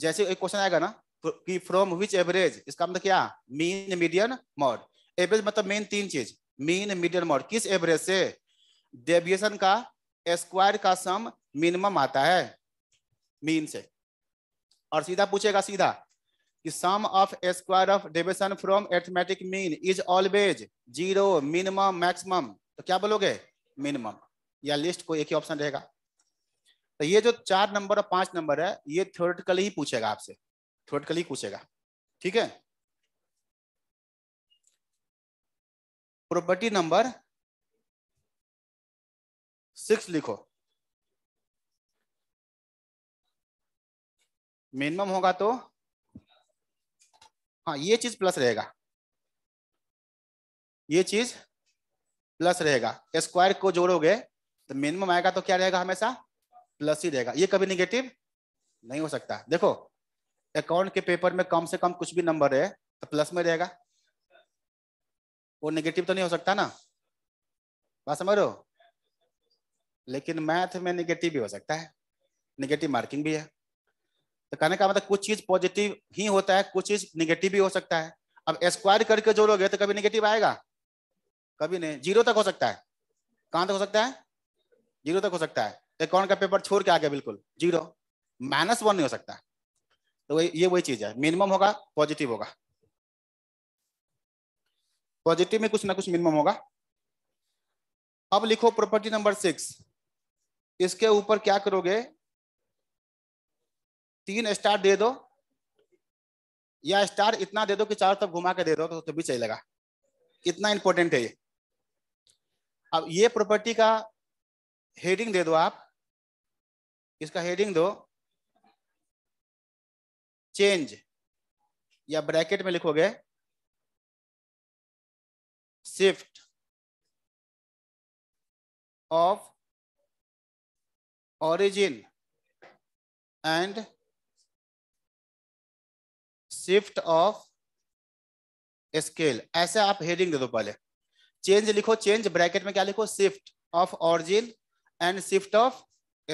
जैसे एक क्वेश्चन आएगा ना कि फ्रॉम विच एवरेज इसका मतलब क्या मीन मीडियन मॉड एवरेज मतलब मेन तीन चीज मीन मीडियम और किस एवरेज से डेविएशन का स्क्वायर का सम मिनिमम आता है मीन से और सीधा पूछेगा सीधा कि sum of square of deviation from arithmetic mean is always zero minimum maximum तो क्या बोलोगे मिनिमम या लिस्ट को एक ही ऑप्शन रहेगा तो ये जो चार नंबर और पांच नंबर है ये थ्योरेटिकली ही पूछेगा आपसे थ्योरेटिकली पूछेगा ठीक है प्रॉपर्टी नंबर सिक्स लिखो मिनिमम होगा तो हाँ ये चीज प्लस रहेगा ये चीज प्लस रहेगा स्क्वायर को जोड़ोगे तो मिनिमम आएगा तो क्या रहेगा हमेशा प्लस ही रहेगा ये कभी निगेटिव नहीं हो सकता देखो अकाउंट के पेपर में कम से कम कुछ भी नंबर है तो प्लस में रहेगा वो नेगेटिव तो नहीं हो सकता ना बात समझ रहे हो लेकिन मैथ में नेगेटिव भी हो सकता है नेगेटिव मार्किंग भी है तो कहने का मतलब कुछ चीज पॉजिटिव ही होता है कुछ चीज नेगेटिव भी हो सकता है अब स्क्वायर करके जो लोग तो कभी नेगेटिव आएगा कभी नहीं जीरो तक हो सकता है कहां तक हो सकता है जीरो तक हो सकता है तो कौन का पेपर छोड़ के आ गया बिल्कुल जीरो माइनस वन नहीं हो सकता तो ये वही चीज है मिनिमम होगा पॉजिटिव होगा पॉजिटिव में कुछ ना कुछ मिनिमम होगा अब लिखो प्रॉपर्टी नंबर सिक्स इसके ऊपर क्या करोगे तीन स्टार दे दो या स्टार इतना दे दो कि चारों तरफ घुमा के दे दो तो तभी तो चलेगा इतना इंपॉर्टेंट है ये अब ये प्रॉपर्टी का हेडिंग दे दो आप इसका हेडिंग दो चेंज या ब्रैकेट में लिखोगे shift of origin and shift of scale ऐसे आप हेडिंग दे दो पहले चेंज लिखो चेंज ब्रैकेट में क्या लिखो shift of origin and shift of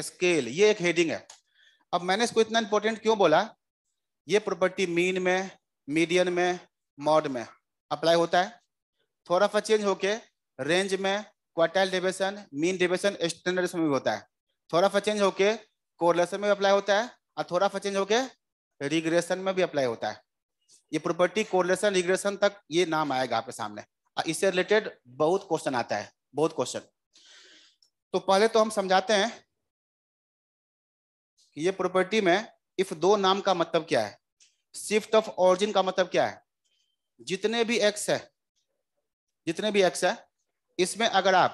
scale ये एक हेडिंग है अब मैंने इसको इतना इंपॉर्टेंट क्यों बोला ये प्रॉपर्टी मीन में मीडियन में मॉड में अप्लाई होता है थोड़ा सा चेंज होके रेंज में quartile deviation mean deviation standard में भी होता है थोड़ा सा चेंज होके कोरलेशन में अप्लाई होता है और थोड़ा सा चेंज होके रिग्रेशन में भी अप्लाई होता है ये प्रॉपर्टी कोरलेशन रिग्रेशन तक ये नाम आएगा आपके सामने और इससे रिलेटेड बहुत क्वेश्चन आता है बहुत क्वेश्चन तो पहले तो हम समझाते हैं कि ये प्रॉपर्टी में इफ दो नाम का मतलब क्या है शिफ्ट ऑफ ऑरिजिन का मतलब क्या है जितने भी एक्स है जितने भी एक्स है इसमें अगर आप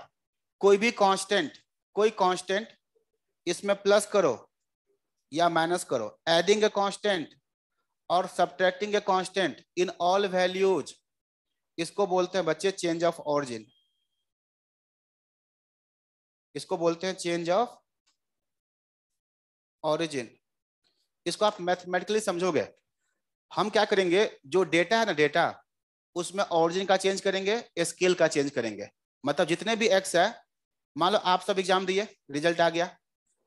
कोई भी कांस्टेंट कोई कांस्टेंट इसमें प्लस करो या माइनस करो एडिंग ए कांस्टेंट और subtracting a constant in all values इसको बोलते हैं बच्चे चेंज ऑफ ऑरिजिन इसको बोलते हैं चेंज ऑफ ऑरिजिन इसको आप मैथमेटिकली समझोगे हम क्या करेंगे जो डेटा है ना डेटा उसमें ओरिजिन का चेंज करेंगे स्केल का चेंज करेंगे मतलब जितने भी एक्स है मान लो आप सब एग्जाम दिए रिजल्ट आ गया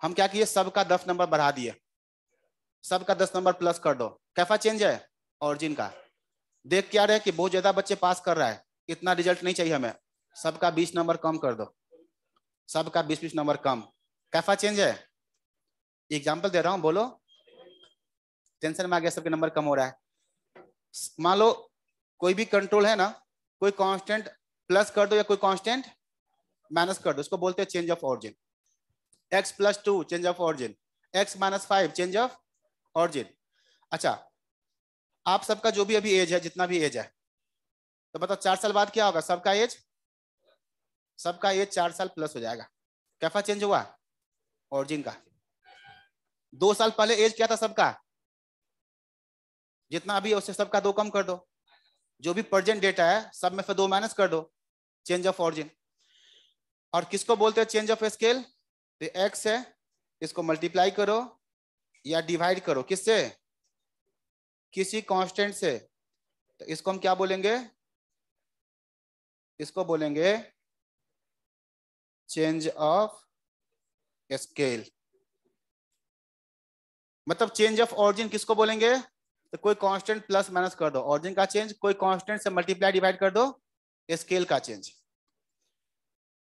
हम क्या किए सबका दस नंबर बढ़ा दिए सबका दस नंबर प्लस कर दो कैफा चेंज है ऑरिजिन का देख क्या रहे कि बहुत ज्यादा बच्चे पास कर रहा है इतना रिजल्ट नहीं चाहिए हमें सबका बीस नंबर कम कर दो सबका बीस बीस नंबर कम कैफा चेंज है एग्जाम्पल दे रहा हूँ बोलो टेंशन में आ गया सबके नंबर कम हो रहा है मान लो कोई भी कंट्रोल है ना कोई कांस्टेंट प्लस कर दो या कोई कांस्टेंट माइनस कर दो उसको बोलते हैं change of origin x plus two change of origin x minus five change of origin अच्छा आप सबका जो भी अभी एज है जितना भी एज है तो बताओ चार साल बाद क्या होगा सबका एज सबका एज चार साल प्लस हो जाएगा कैफा चेंज हुआ ऑरिजिन का दो साल पहले एज क्या था सबका जितना अभी उससे सबका दो कम कर दो जो भी प्रजेंट डेटा है सब में से दो माइनस कर दो चेंज ऑफ ऑरिजिन और किसको बोलते हैं चेंज ऑफ स्केल तो एक्स है इसको मल्टीप्लाई करो या डिवाइड करो किससे किसी कांस्टेंट से तो इसको हम क्या बोलेंगे इसको बोलेंगे चेंज ऑफ स्केल मतलब चेंज ऑफ ऑरिजिन किसको बोलेंगे तो कोई कांस्टेंट प्लस माइनस कर दो ऑरिजिन का चेंज कोई कांस्टेंट से मल्टीप्लाई डिवाइड कर दो स्केल का चेंज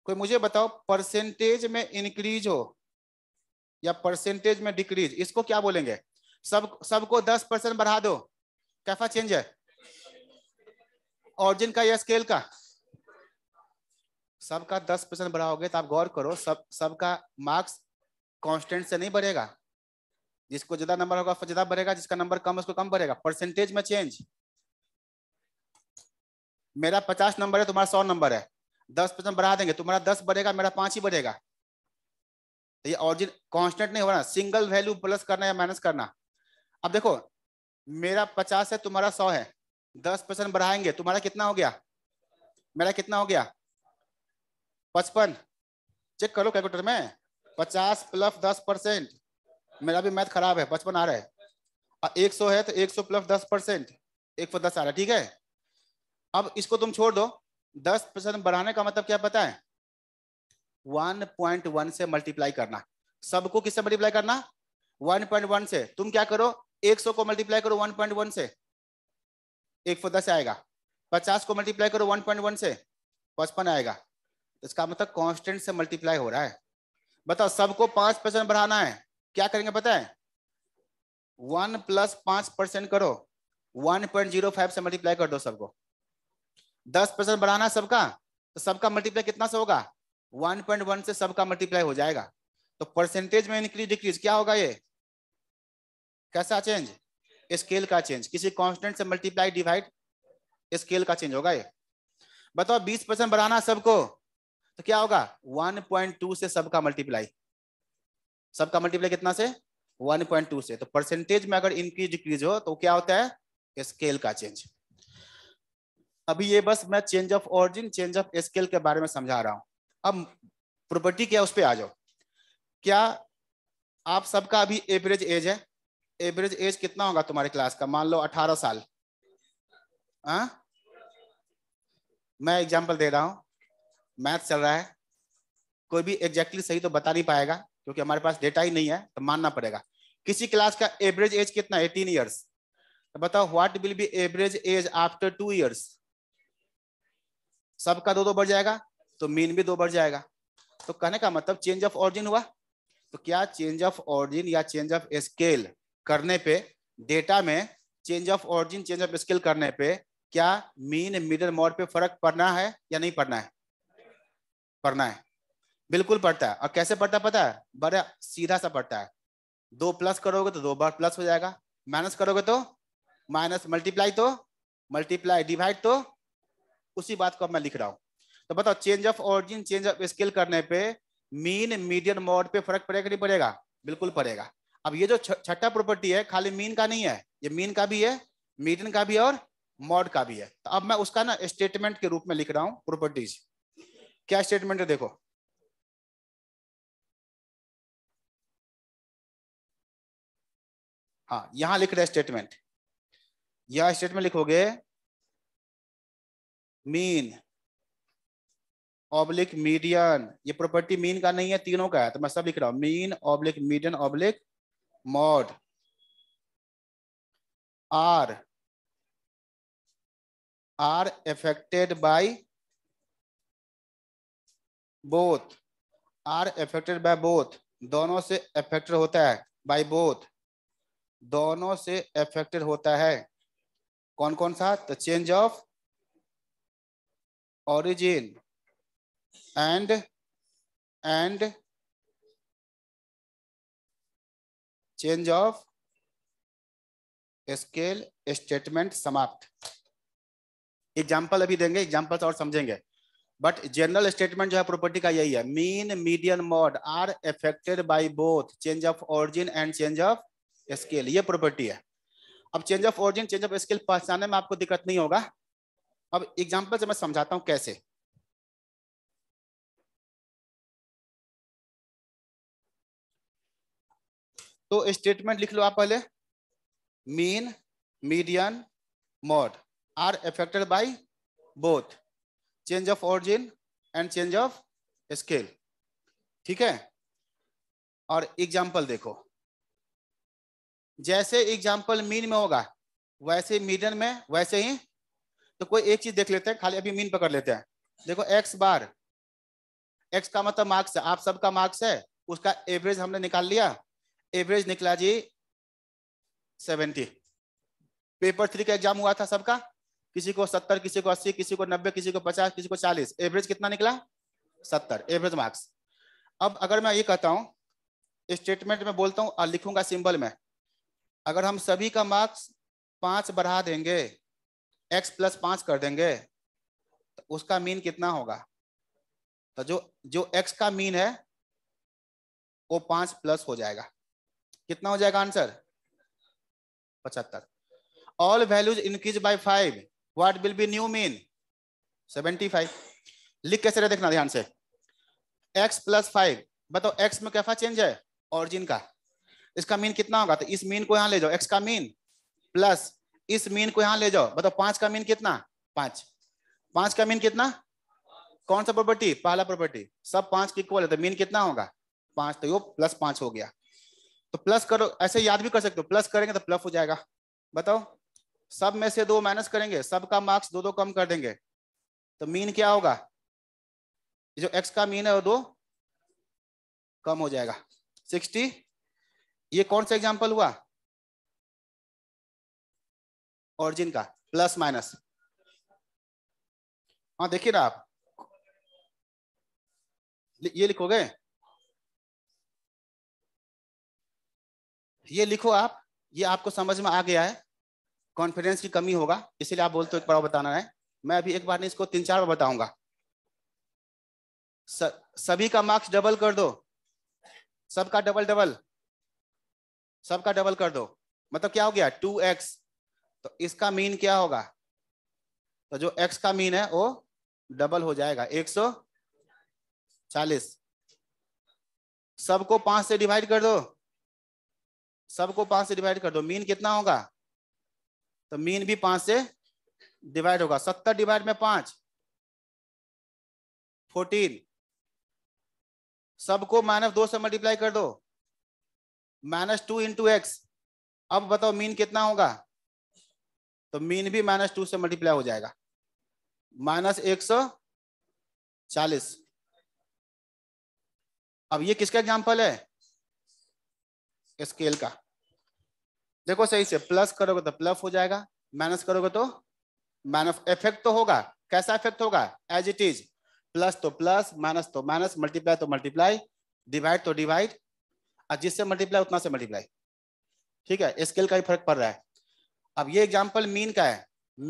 कोई मुझे बताओ परसेंटेज में इंक्रीज हो या परसेंटेज में डिक्रीज इसको क्या बोलेंगे सब सबको दस परसेंट बढ़ा दो कैफा चेंज है ऑरिजिन का या स्केल का सबका दस परसेंट बढ़ाओगे तो आप गौर करो सब सबका मार्क्स कांस्टेंट से नहीं बढ़ेगा जिसको ज्यादा नंबर होगा ज्यादा बढ़ेगा जिसका नंबर कम उसको कम बढ़ेगा परसेंटेज में चेंज मेरा पचास नंबर है तुम्हारा सौ नंबर है दस परसेंट बढ़ा देंगे तुम्हारा दस बढ़ेगा मेरा पांच ही बढ़ेगा तो ये ऑरिजिन कॉन्स्टेंट नहीं हो रहा सिंगल वैल्यू प्लस करना या माइनस करना अब देखो मेरा पचास है तुम्हारा सौ है दस परसेंट बढ़ाएंगे तुम्हारा कितना हो गया मेरा कितना हो गया पचपन चेक करो कैलकुलेटर में पचास प्लस दस परसेंट मेरा भी मैथ खराब है बचपन आ रहा है और एक सौ है तो एक सौ प्लस दस परसेंट एक सौ दस आ रहा है ठीक है अब इसको तुम छोड़ दो दस परसेंट बढ़ाने का मतलब क्या पता है वन पॉइंट वन से मल्टीप्लाई करना सबको किससे मल्टीप्लाई करना वन पॉइंट वन से तुम क्या करो एक सौ को मल्टीप्लाई करो वन पॉइंट वन से एक सौ दस आएगा पचास को मल्टीप्लाई करो वन पॉइंट वन से पचपन आएगा तो इसका मतलब कॉन्स्टेंट से मल्टीप्लाई हो रहा है बताओ सबको पांच परसेंट बढ़ाना है क्या करेंगे पता है वन प्लस पांच परसेंट करो वन पॉइंट जीरो फाइव से मल्टीप्लाई कर दो सबको दस परसेंट बढ़ाना सबका तो सबका मल्टीप्लाई कितना से होगा वन पॉइंट वन से सबका मल्टीप्लाई हो जाएगा तो परसेंटेज में इंक्रीज डिक्रीज क्या होगा ये कैसा चेंज स्केल का चेंज किसी कॉन्स्टेंट से मल्टीप्लाई डिवाइड स्केल का चेंज होगा ये बताओ बीस परसेंट बढ़ाना सबको तो क्या होगा वन पॉइंट टू से सबका मल्टीप्लाई सबका मल्टीप्लाई कितना से 1.2 से तो परसेंटेज में अगर इंक्रीज डिक्रीज हो तो क्या होता है स्केल का चेंज अभी ये बस मैं change of origin change of scale के बारे में समझा रहा हूँ अब प्रॉपर्टी क्या उस पर आ जाओ क्या आप सबका अभी एवरेज एज है एवरेज एज कितना होगा तुम्हारे क्लास का मान लो अठारह साल आ? मैं एग्जाम्पल दे रहा हूं मैथ चल रहा है कोई भी एग्जैक्टली exactly सही तो बता नहीं पाएगा क्योंकि हमारे पास डेटा ही नहीं है तो मानना पड़ेगा किसी क्लास का एवरेज एज कितना एटीन ईयर्स तो बताओ what will be average age after two years सबका दो दो बढ़ जाएगा तो मीन भी दो बढ़ जाएगा तो कहने का मतलब चेंज ऑफ ऑरिजिन हुआ तो क्या चेंज ऑफ ऑरिजिन या चेंज ऑफ स्केल करने पे डेटा में change of origin change of scale करने पे क्या मीन मिडल मोड पे फर्क पड़ना है या नहीं पड़ना है पड़ना है बिल्कुल पढ़ता है और कैसे पढ़ता है पता है बड़ा सीधा सा पढ़ता है दो प्लस करोगे तो दो बार प्लस हो जाएगा माइनस करोगे तो माइनस मल्टीप्लाई तो मल्टीप्लाई डिवाइड तो उसी बात को मैं लिख रहा हूँ तो बताओ change of origin change of scale करने पे मीन मीडियन मोड पे फर्क पड़ेगा नहीं पड़ेगा बिल्कुल पड़ेगा अब ये जो छठा प्रॉपर्टी है खाली मीन का नहीं है ये मीन का भी है मीडियन का भी और मोड का भी है तो अब मैं उसका ना स्टेटमेंट के रूप में लिख रहा हूँ प्रॉपर्टीज क्या स्टेटमेंट है देखो हाँ यहां लिख रहे स्टेटमेंट यह स्टेटमेंट लिखोगे मीन ऑब्लिक मीडियन ये प्रॉपर्टी मीन का नहीं है तीनों का है तो मैं सब लिख रहा हूं mean oblique median oblique mode are are affected by both are affected by both दोनों से एफेक्टेड होता है बाय बोथ दोनों से अफेक्टेड होता है कौन कौन सा तो change of origin and and change of scale statement समाप्त एग्जाम्पल अभी देंगे एग्जाम्पल और समझेंगे बट जनरल स्टेटमेंट जो है प्रॉपर्टी का यही है mean median mode are affected by both change of origin and change of scale ये प्रॉपर्टी है अब change of origin change of scale पहचानने में आपको दिक्कत नहीं होगा अब एग्जाम्पल से मैं समझाता हूं कैसे तो स्टेटमेंट लिख लो आप पहले mean median mode are affected by both change of origin and change of scale ठीक है और एग्जाम्पल देखो जैसे एग्जाम्पल मीन में होगा वैसे मीडियन में वैसे ही तो कोई एक चीज देख लेते हैं खाली अभी मीन पकड़ लेते हैं देखो एक्स बार एक्स का मतलब मार्क्स है आप सबका मार्क्स है उसका एवरेज हमने निकाल लिया एवरेज निकला जी सेवेंटी पेपर थ्री का एग्जाम हुआ था सबका किसी को सत्तर किसी को अस्सी किसी को नब्बे किसी को पचास किसी को चालीस एवरेज कितना निकला सत्तर एवरेज मार्क्स अब अगर मैं ये कहता हूँ स्टेटमेंट में बोलता हूँ और लिखूंगा सिंबल में अगर हम सभी का मार्क्स पाँच बढ़ा देंगे एक्स प्लस पाँच कर देंगे तो उसका मीन कितना होगा तो जो जो एक्स का मीन है वो पाँच प्लस हो जाएगा कितना हो जाएगा आंसर पचहत्तर all values increase by five what will be new mean seventy five लिख कैसे रहे देखना ध्यान से एक्स प्लस फाइव बताओ एक्स में कैफा चेंज है ऑरिजिन का इसका मीन कितना होगा तो इस मीन को यहां ले जाओ एक्स का मीन प्लस इस मीन को यहां ले जाओ बताओ पांच का मीन कितना पांच पांच का मीन कितना कौन सा प्रॉपर्टी पहला प्रॉपर्टी सब पांच के इक्वल है तो मीन कितना होगा पांच तो यो प्लस पांच हो गया तो प्लस करो ऐसे याद भी कर सकते हो प्लस करेंगे तो प्लस हो जाएगा बताओ सब में से दो माइनस करेंगे सब का मार्क्स दो दो कम कर देंगे तो मीन क्या होगा जो एक्स का मीन है वो दो कम हो जाएगा सिक्सटी ये कौन सा एग्जाम्पल हुआ ऑरिजिन का प्लस माइनस हाँ देखिए ना आप ये लिखोगे ये लिखो आप ये आपको समझ में आ गया है कॉन्फिडेंस की कमी होगा इसीलिए आप बोलते हो एक बार बताना है मैं अभी एक बार नहीं इसको तीन चार बार बताऊंगा सभी का मार्क्स डबल कर दो सबका डबल डबल सबका डबल कर दो मतलब क्या हो गया टू एक्स तो इसका मीन क्या होगा तो जो एक्स का मीन है वो डबल हो जाएगा एक सौ चालीस सबको पांच से डिवाइड कर दो सबको पांच से डिवाइड कर दो मीन कितना होगा तो मीन भी पांच से डिवाइड होगा सत्तर डिवाइड में पांच फोर्टीन सबको माइनस दो से मल्टीप्लाई कर दो माइनस टू इंटू एक्स अब बताओ मीन कितना होगा तो मीन भी माइनस टू से मल्टीप्लाई हो जाएगा माइनस एक सौ चालीस अब ये किसका एग्जाम्पल है स्केल का देखो सही से प्लस करोगे तो प्लस हो जाएगा माइनस करोगे तो माइनस इफेक्ट तो होगा कैसा इफेक्ट होगा एज इट इज प्लस तो प्लस माइनस तो माइनस मल्टीप्लाई तो मल्टीप्लाई डिवाइड तो डिवाइड और जिससे मल्टीप्लाई उतना से मल्टीप्लाई ठीक है स्केल का ही फर्क पड़ रहा है अब ये एग्जाम्पल मीन का है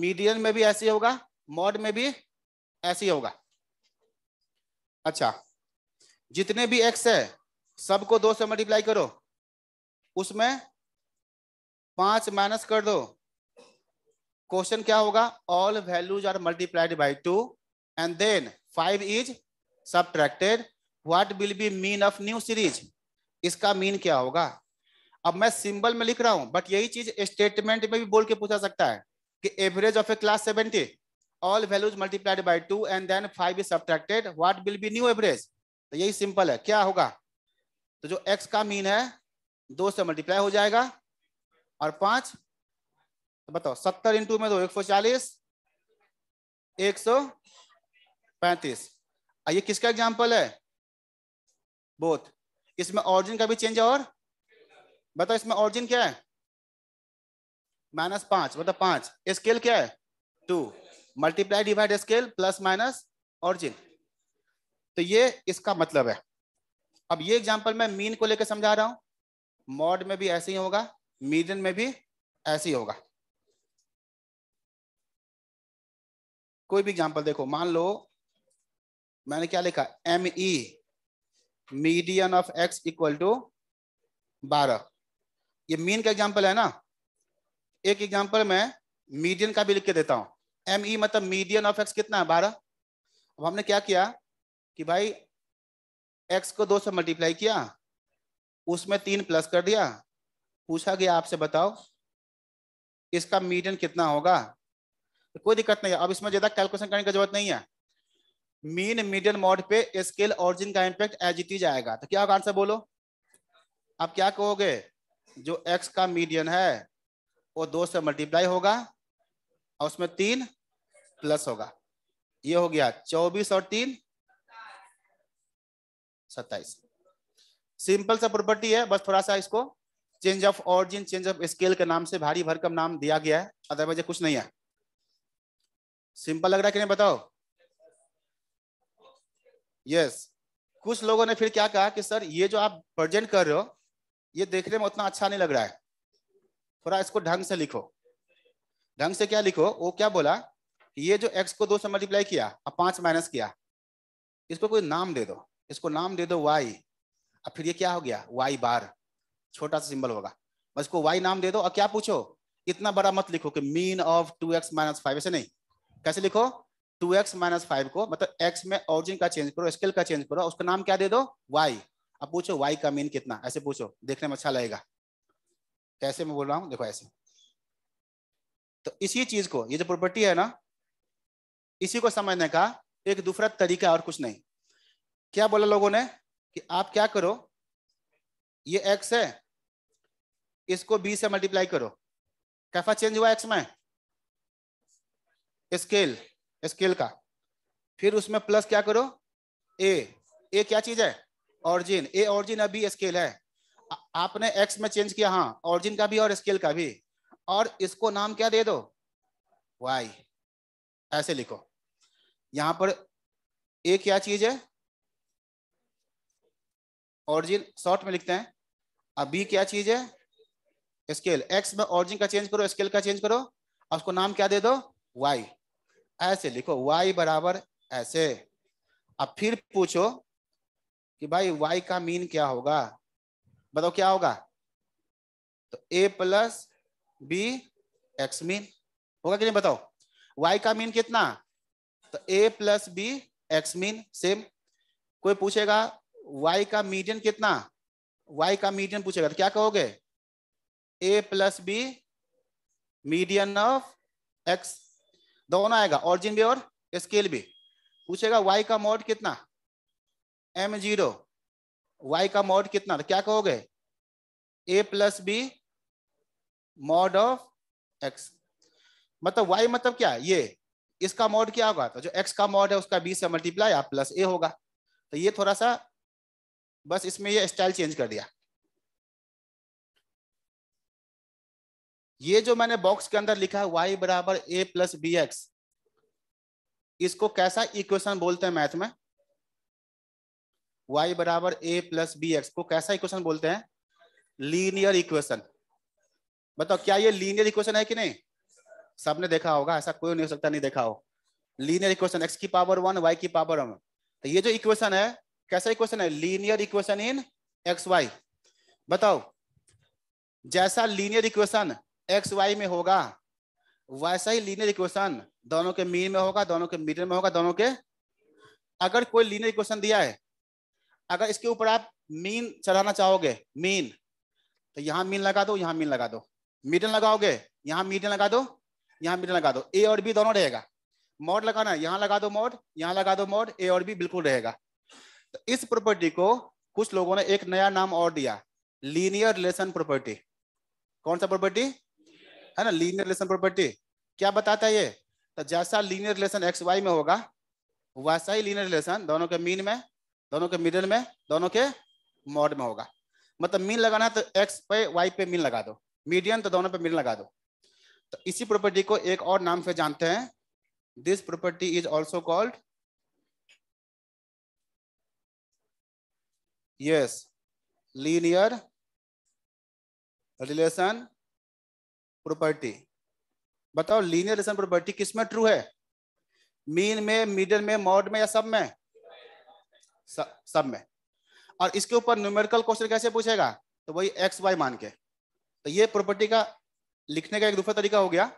मीडियन में भी ऐसे होगा मॉड में भी ऐसे होगा अच्छा जितने भी एक्स है सबको दो से मल्टीप्लाई करो उसमें पांच माइनस कर दो क्वेश्चन क्या होगा all values are multiplied by two and then five is subtracted what will be mean of new series इसका मीन क्या होगा अब मैं सिंबल में लिख रहा हूं बट यही चीज स्टेटमेंट में भी बोल के पूछा सकता है कि average of a class seventy all values multiplied by two and then five is subtracted what will be new average तो यही सिंपल है क्या होगा तो जो एक्स का मीन है दो से मल्टीप्लाई हो जाएगा और पांच तो बताओ सत्तर इंटू में दो तो एक सौ चालीस एक सौ पैंतीस ये किसका एग्जाम्पल है बोथ इसमें ऑरिजिन का भी चेंज है और बताओ इसमें ऑरिजिन क्या है माइनस पांच बताओ पांच स्केल क्या है to multiply divide scale plus minus origin तो ये इसका मतलब है अब ये एग्जाम्पल मैं मीन को लेकर समझा रहा हूं मॉड में भी ऐसे ही होगा मीडियन में भी ऐसे ही होगा कोई भी एग्जाम्पल देखो मान लो मैंने क्या लिखा M E e. Median of x equal to बारह ये मीन का एग्जाम्पल है ना एक एग्जाम्पल मैं मीडियन का भी लिख के देता हूं एम ई e मतलब मीडियन ऑफ एक्स कितना है बारह अब हमने क्या किया कि भाई एक्स को दो से मल्टीप्लाई किया उसमें तीन प्लस कर दिया पूछा गया आपसे बताओ इसका मीडियन कितना होगा तो कोई दिक्कत नहीं है अब इसमें ज़्यादा कैलकुलेशन करने की जरूरत नहीं है मीन मीडियन मोड पे स्केल ऑरिजिन का इंपैक्ट एज इट इज आएगा तो क्या होगा आंसर बोलो आप क्या कहोगे जो एक्स का मीडियन है वो दो से मल्टीप्लाई होगा और उसमें तीन प्लस होगा ये हो गया चौबीस और तीन सत्ताईस सिंपल सा प्रॉपर्टी है बस थोड़ा सा इसको change of origin change of scale के नाम से भारी भरकम नाम दिया गया है अदरवाइज कुछ नहीं है सिंपल लग रहा है कि नहीं बताओ यस yes. कुछ लोगों ने फिर क्या कहा कि सर ये जो आप प्रेजेंट कर रहे हो ये देखने में उतना अच्छा नहीं लग रहा है थोड़ा इसको ढंग से लिखो ढंग से क्या लिखो वो क्या बोला कि ये जो एक्स को दो से मल्टीप्लाई किया और पांच माइनस किया इसको कोई नाम दे दो इसको नाम दे दो वाई अब फिर ये क्या हो गया वाई बार छोटा सा सिंबल होगा बस इसको वाई नाम दे दो और क्या पूछो इतना बड़ा मत लिखो कि mean of two x minus five ऐसे नहीं कैसे लिखो टू एक्स माइनस फाइव को मतलब एक्स में ऑरिजिन का चेंज करो स्केल का चेंज करो उसका नाम क्या दे दो वाई अब पूछो वाई का मीन कितना ऐसे पूछो देखने में अच्छा लगेगा कैसे मैं बोल रहा हूँ देखो ऐसे तो इसी चीज को ये जो प्रॉपर्टी है ना इसी को समझने का एक दूसरा तरीका और कुछ नहीं क्या बोला लोगों ने कि आप क्या करो ये एक्स है इसको बी से मल्टीप्लाई करो कैफा चेंज हुआ एक्स में स्केल स्केल का फिर उसमें प्लस क्या करो ए ए क्या चीज है ऑरिजिन ए ऑरिजिन अभी स्केल है आपने एक्स में चेंज किया हाँ ऑरिजिन का भी और स्केल का भी और इसको नाम क्या दे दो वाई ऐसे लिखो यहां पर ए क्या चीज है ऑरिजिन शॉर्ट में लिखते हैं अब बी क्या चीज है स्केल एक्स में ऑरिजिन का चेंज करो स्केल का चेंज करो उसको नाम क्या दे दो वाई ऐसे लिखो y बराबर ऐसे अब फिर पूछो कि भाई y का मीन क्या होगा बताओ क्या होगा तो a plus b x mean होगा कि नहीं बताओ y का मीन कितना तो a plus b x mean same कोई पूछेगा y का मीडियन कितना y का मीडियन पूछेगा तो क्या कहोगे a plus b median of x दोनों आएगा ऑरिजिन भी और स्केल भी पूछेगा वाई का मोड कितना एम जीरो वाई का मोड कितना तो क्या कहोगे a plus b mode of x मतलब वाई मतलब क्या है ये इसका मोड क्या होगा तो जो एक्स का मोड है उसका बी से मल्टीप्लाई या प्लस ए होगा तो ये थोड़ा सा बस इसमें ये स्टाइल चेंज कर दिया ये जो मैंने बॉक्स के अंदर लिखा है वाई बराबर ए प्लस बी एक्स इसको कैसा इक्वेशन बोलते हैं मैथ में वाई बराबर ए प्लस बी एक्स को कैसा इक्वेशन बोलते हैं लीनियर इक्वेशन बताओ क्या ये लीनियर इक्वेशन है कि नहीं सबने देखा होगा ऐसा कोई नहीं हो सकता नहीं देखा हो लीनियर इक्वेशन एक्स की पावर वन वाई की पावर वन तो ये जो इक्वेशन है कैसा इक्वेशन है linear equation in x y बताओ जैसा लीनियर इक्वेशन एक्स वाई में होगा वैसा ही लीनियर इक्वेशन दोनों के मीन में होगा दोनों के मीडियन में होगा दोनों के अगर कोई लीनियर इक्वेशन दिया है अगर इसके ऊपर आप मीन चढ़ाना चाहोगे मीन तो यहाँ मीन लगा दो यहाँ मीन लगा दो मीडियन लगाओगे यहाँ मीडियन लगा दो यहाँ मीडियन लगा दो ए और बी दोनों रहेगा मोड लगाना यहाँ लगा दो मोड यहाँ लगा दो मोड ए और बी बिल्कुल रहेगा तो इस प्रॉपर्टी को कुछ लोगों ने एक नया नाम और दिया लीनियर रिलेशन प्रॉपर्टी कौन सा प्रॉपर्टी है ना लीनियर रिलेशन प्रॉपर्टी क्या बताता है ये तो जैसा लीनियर रिलेशन एक्स वाई में होगा वैसा ही लीनियर रिलेशन दोनों के मीन में दोनों के मिडल में दोनों के मॉड में होगा मतलब मीन लगाना है तो एक्स पे वाई पे मीन लगा दो मीडियन तो दोनों पे मीन लगा दो तो इसी प्रॉपर्टी को एक और नाम से जानते हैं this property is also called yes linear relation property बताओ लीनियर रिलेशन प्रॉपर्टी किसमें ट्रू है मीन में मीडियन में मॉड में या सब में सब, सब में और इसके ऊपर न्यूमेरिकल क्वेश्चन कैसे पूछेगा तो वही एक्स वाई मान के तो ये प्रॉपर्टी का लिखने का एक दूसरा तरीका हो गया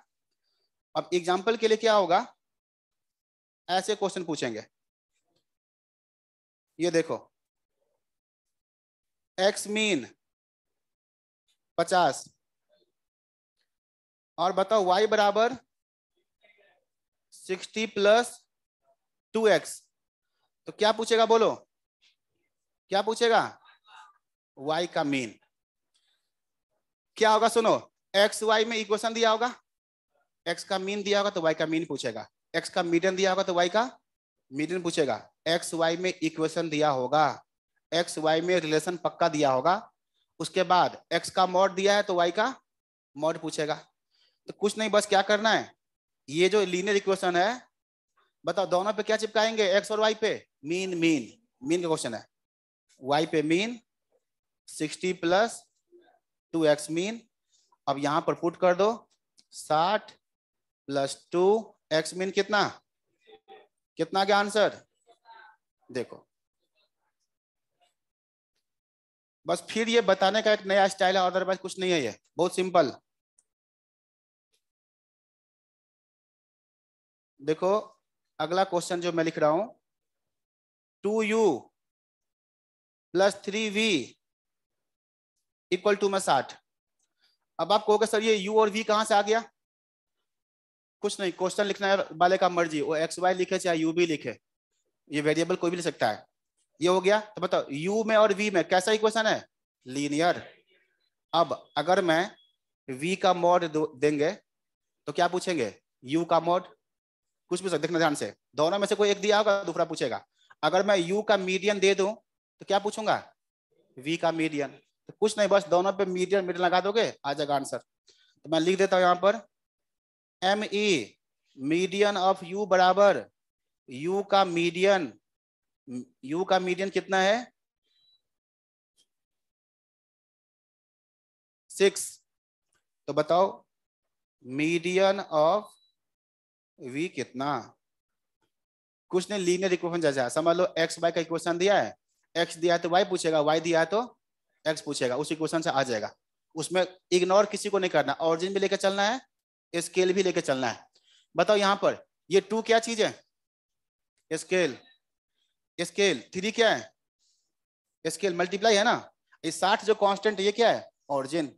अब एग्जाम्पल के लिए क्या होगा ऐसे क्वेश्चन पूछेंगे ये देखो एक्स मीन पचास और बताओ वाई बराबर सिक्सटी प्लस टू एक्स तो क्या पूछेगा बोलो क्या पूछेगा वाई का मीन क्या होगा सुनो एक्स वाई में इक्वेशन दिया होगा एक्स का मीन दिया होगा तो वाई का मीन पूछेगा एक्स का मीडियन दिया होगा तो वाई का मीडियन पूछेगा एक्स वाई में इक्वेशन दिया होगा एक्स वाई में रिलेशन पक्का दिया होगा उसके बाद एक्स का मॉड दिया है तो वाई का मॉड पूछेगा तो कुछ नहीं बस क्या करना है ये जो लीनियर इक्वेशन है बताओ दोनों पे क्या चिपकाएंगे एक्स और वाई पे मीन मीन मीन का क्वेश्चन है वाई पे mean sixty plus two x mean अब यहां पर पुट कर दो साठ प्लस टू एक्स मीन कितना कितना क्या आंसर देखो बस फिर ये बताने का एक नया स्टाइल है अदरवाइज कुछ नहीं है ये बहुत सिंपल देखो अगला क्वेश्चन जो मैं लिख रहा हूं two u plus three v equal to में साठ अब आप कहोगे सर ये u और v कहां से आ गया कुछ नहीं क्वेश्चन लिखना वाले का मर्जी वो एक्स वाई लिखे चाहे यू भी लिखे ये वेरिएबल कोई भी लिख सकता है ये हो गया तो बताओ u में और v में कैसा इक्वेशन है लीनियर अब अगर मैं v का मोड देंगे तो क्या पूछेंगे u का मोड कुछ भी देखना ध्यान से दोनों में से कोई एक दिया होगा दूसरा पूछेगा अगर मैं यू का मीडियन दे दू तो क्या पूछूंगा वी का मीडियन तो कुछ नहीं बस दोनों पे मीडियन मीडियन लगा दोगे आ जाएगा आंसर तो मैं लिख देता हूं यहां पर M E median of u बराबर यू का मीडियन यू का मीडियन कितना है सिक्स तो बताओ मीडियन ऑफ वी कितना कुछ ने लीनियर इक्वेशन जैसा समझ लो एक्स वाई का इक्वेशन दिया है एक्स दिया है तो वाई पूछेगा वाई दिया है तो एक्स पूछेगा उस इक्वेशन से आ जाएगा उसमें इग्नोर किसी को नहीं करना ऑरिजिन भी लेकर चलना है स्केल भी लेकर चलना है बताओ यहाँ पर ये टू क्या चीज है स्केल स्केल थ्री क्या है स्केल मल्टीप्लाई है ना ये साठ जो कांस्टेंट ये क्या है ऑरिजिन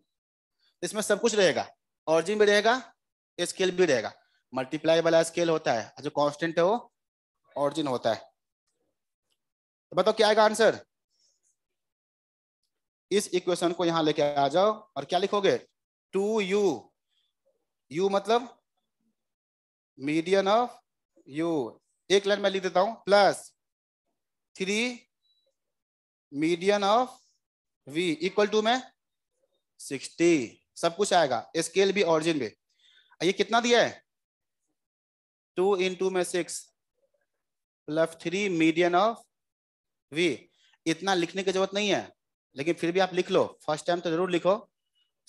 इसमें सब कुछ रहेगा ऑरिजिन भी रहेगा स्केल भी रहेगा मल्टीप्लाई वाला स्केल होता है जो कांस्टेंट है वो ऑरिजिन होता है तो बताओ क्या आएगा आंसर इस इक्वेशन को यहां लेके आ जाओ और क्या लिखोगे टू यू यू मतलब मीडियन ऑफ यू एक लाइन में लिख देता हूं plus three median of v equal to में सिक्सटी सब कुछ आएगा स्केल भी ऑरिजिन भी ये कितना दिया है टू इन टू में six plus three median of v इतना लिखने की जरूरत नहीं है लेकिन फिर भी आप लिख लो फर्स्ट टाइम तो जरूर लिखो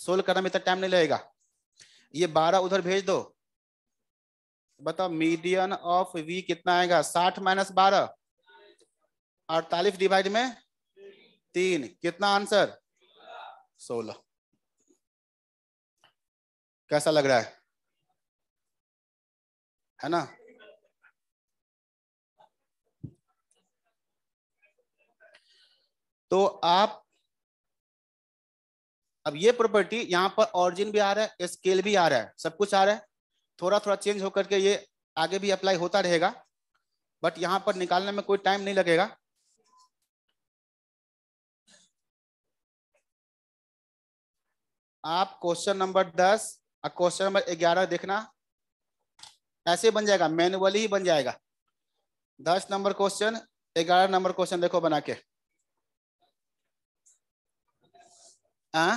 सोल्व करने में इतना टाइम नहीं लगेगा ये बारह उधर भेज दो बताओ मीडियन ऑफ वी कितना आएगा साठ माइनस बारह अड़तालीस डिवाइड में तीन कितना आंसर सोलह कैसा लग रहा है है ना तो आप अब ये प्रॉपर्टी यहां पर ऑरिजिन भी आ रहा है स्केल भी आ रहा है सब कुछ आ रहा है थोड़ा थोड़ा चेंज होकर के ये आगे भी अप्लाई होता रहेगा बट यहां पर निकालने में कोई टाइम नहीं लगेगा आप क्वेश्चन नंबर दस और क्वेश्चन नंबर ग्यारह देखना ऐसे बन जाएगा मैनुअली ही बन जाएगा दस नंबर क्वेश्चन ग्यारह नंबर क्वेश्चन देखो बना के आ?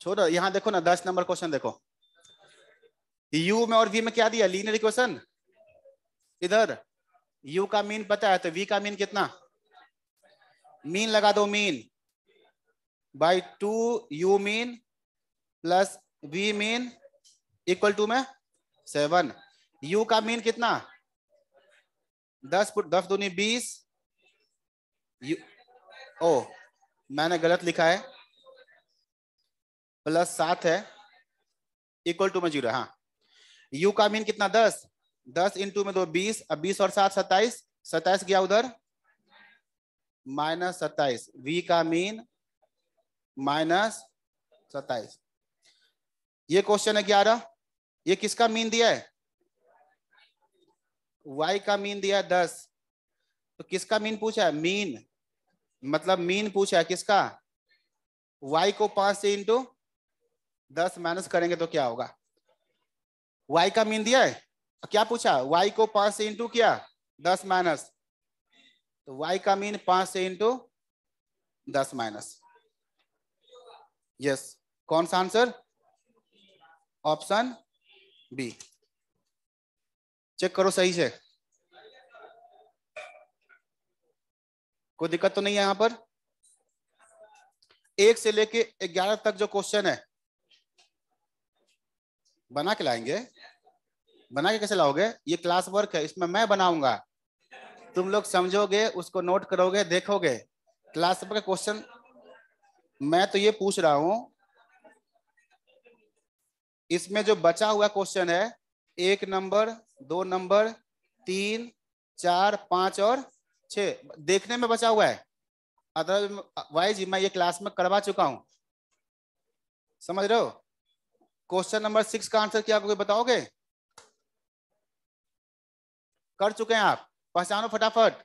छोड़ो यहां देखो ना दस नंबर क्वेश्चन देखो यू में और वी में क्या दिया लीनियर इक्वेशन इधर यू का मीन पता है तो वी का मीन कितना मीन लगा दो mean by two u mean plus v mean equal to में सेवन यू का मीन कितना दस फुट दस दूनी बीस ओ oh, मैंने गलत लिखा है प्लस सात है इक्वल टू में जीरो हाँ यू का मीन कितना दस दस टू में दो बीस अब बीस और सात सत्ताईस सत्ताईस गया उधर माइनस सत्ताईस वी का मीन माइनस सत्ताईस ये क्वेश्चन है ग्यारह ये किसका मीन दिया है वाई का मीन दिया है दस तो किसका मीन पूछा है मीन मतलब मीन पूछा है किसका वाई को पांच से इंटू दस माइनस करेंगे तो क्या होगा वाई का मीन दिया है तो क्या पूछा वाई को पांच से इंटू किया दस माइनस तो वाई का मीन पांच से इंटू दस माइनस यस कौन सा आंसर ऑप्शन बी चेक करो सही से कोई दिक्कत तो नहीं है यहां पर एक से लेके ग्यारह तक जो क्वेश्चन है बना के लाएंगे बना के कैसे लाओगे ये क्लास वर्क है इसमें मैं बनाऊंगा तुम लोग समझोगे उसको नोट करोगे देखोगे क्लास वर्क क्वेश्चन मैं तो ये पूछ रहा हूं इसमें जो बचा हुआ क्वेश्चन है एक नंबर दो नंबर तीन चार पांच और छ देखने में बचा हुआ है अदरवाइज मैं ये क्लास में करवा चुका हूं समझ रहे हो क्वेश्चन नंबर सिक्स का आंसर क्या कोई बताओगे कर चुके हैं आप पहचानो फटाफट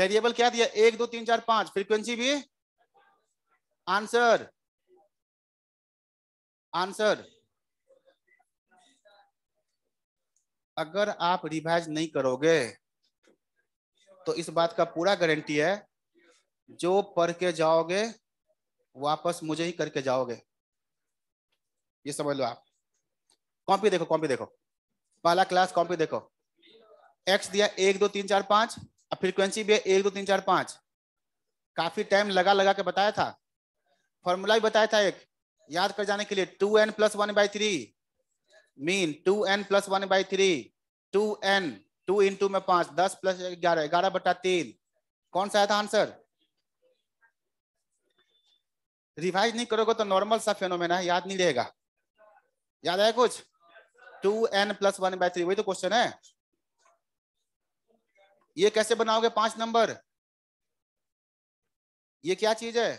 वेरिएबल क्या दिया एक दो तीन चार पांच फ्रीक्वेंसी भी आंसर आंसर अगर आप रिवाइज नहीं करोगे तो इस बात का पूरा गारंटी है जो पढ़ के जाओगे वापस मुझे ही करके जाओगे ये समझ लो आप कॉपी देखो कॉपी देखो पहला क्लास कॉपी देखो एक्स दिया एक दो तीन चार पांच और फ्रीक्वेंसी भी है एक दो तीन चार पांच काफी टाइम लगा लगा के बताया था फॉर्मूला भी बताया था एक याद कर जाने के लिए two n plus one by three mean two n plus one by three two n two in two में पांच दस प्लस ग्यारह ग्यारह बटा तीन कौन सा आया था आंसर रिवाइज नहीं करोगे तो नॉर्मल सा फेनोमेना है याद नहीं रहेगा याद आया कुछ two n plus one by three वही तो क्वेश्चन है ये कैसे बनाओगे पांच नंबर ये क्या चीज है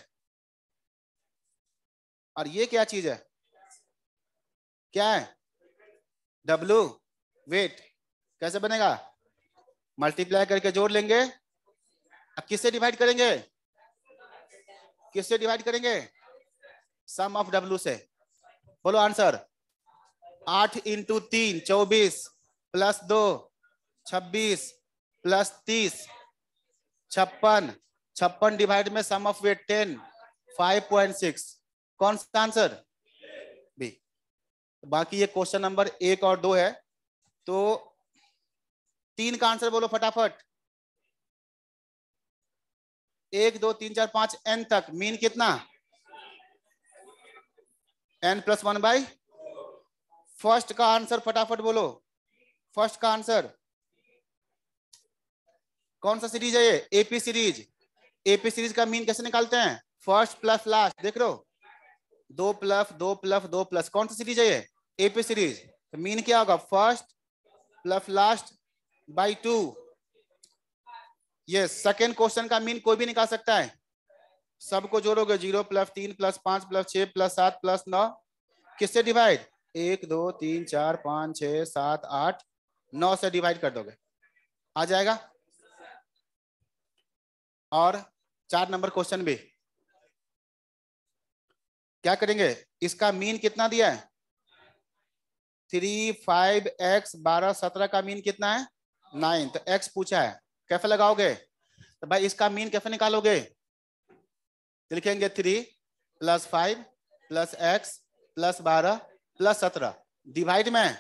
और ये क्या चीज है क्या है डब्लू वेट कैसे बनेगा मल्टीप्लाई करके जोड़ लेंगे अब किससे डिवाइड करेंगे किससे डिवाइड करेंगे सम ऑफ W से बोलो आंसर आठ इंटू तीन चौबीस प्लस दो छब्बीस प्लस तीस छप्पन छप्पन डिवाइड में sum of weight ten five point six कौन सा आंसर बी बाकी ये क्वेश्चन नंबर एक और दो है तो तीन का आंसर बोलो फटाफट एक दो तीन चार पांच एन तक मीन कितना n plus one by first का आंसर फटाफट बोलो फर्स्ट का आंसर कौन सा सीरीज है ये एपी सीरीज एपी सीरीज का मीन कैसे निकालते हैं फर्स्ट प्लस लास्ट देख लो दो प्लस दो प्लस दो प्लस कौन सी सीरीज है ये एपी सीरीज तो मीन क्या होगा first plus last by two ये सेकेंड क्वेश्चन का मीन कोई भी निकाल सकता है सबको जोड़ोगे जीरो प्लस तीन प्लस पांच प्लस छह प्लस सात प्लस नौ किससे डिवाइड एक दो तीन चार पाँच छ सात आठ नौ से डिवाइड कर दोगे आ जाएगा और चार नंबर क्वेश्चन भी क्या करेंगे इसका मीन कितना दिया है थ्री फाइव एक्स बारह सत्रह का मीन कितना है नाइन तो एक्स पूछा है कैफे लगाओगे तो भाई इसका मीन कैफे निकालोगे लिखेंगे three plus five plus x plus बारह प्लस सत्रह डिवाइड में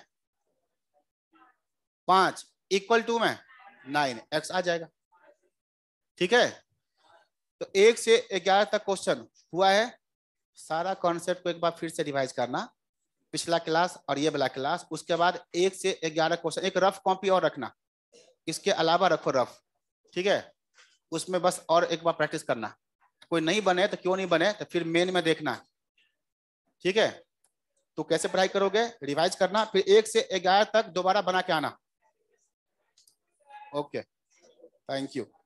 पांच इक्वल टू में नाइन एक्स आ जाएगा ठीक है तो एक से ग्यारह तक क्वेश्चन हुआ है सारा कॉन्सेप्ट को एक बार फिर से रिवाइज करना पिछला क्लास और ये वाला क्लास उसके बाद एक से ग्यारह क्वेश्चन एक रफ कॉपी और रखना इसके अलावा रखो रफ ठीक है उसमें बस और एक बार प्रैक्टिस करना कोई नहीं बने तो क्यों नहीं बने तो फिर मेन में देखना ठीक है तो कैसे पढ़ाई करोगे रिवाइज करना फिर एक से ग्यारह तक दोबारा बना के आना ओके थैंक यू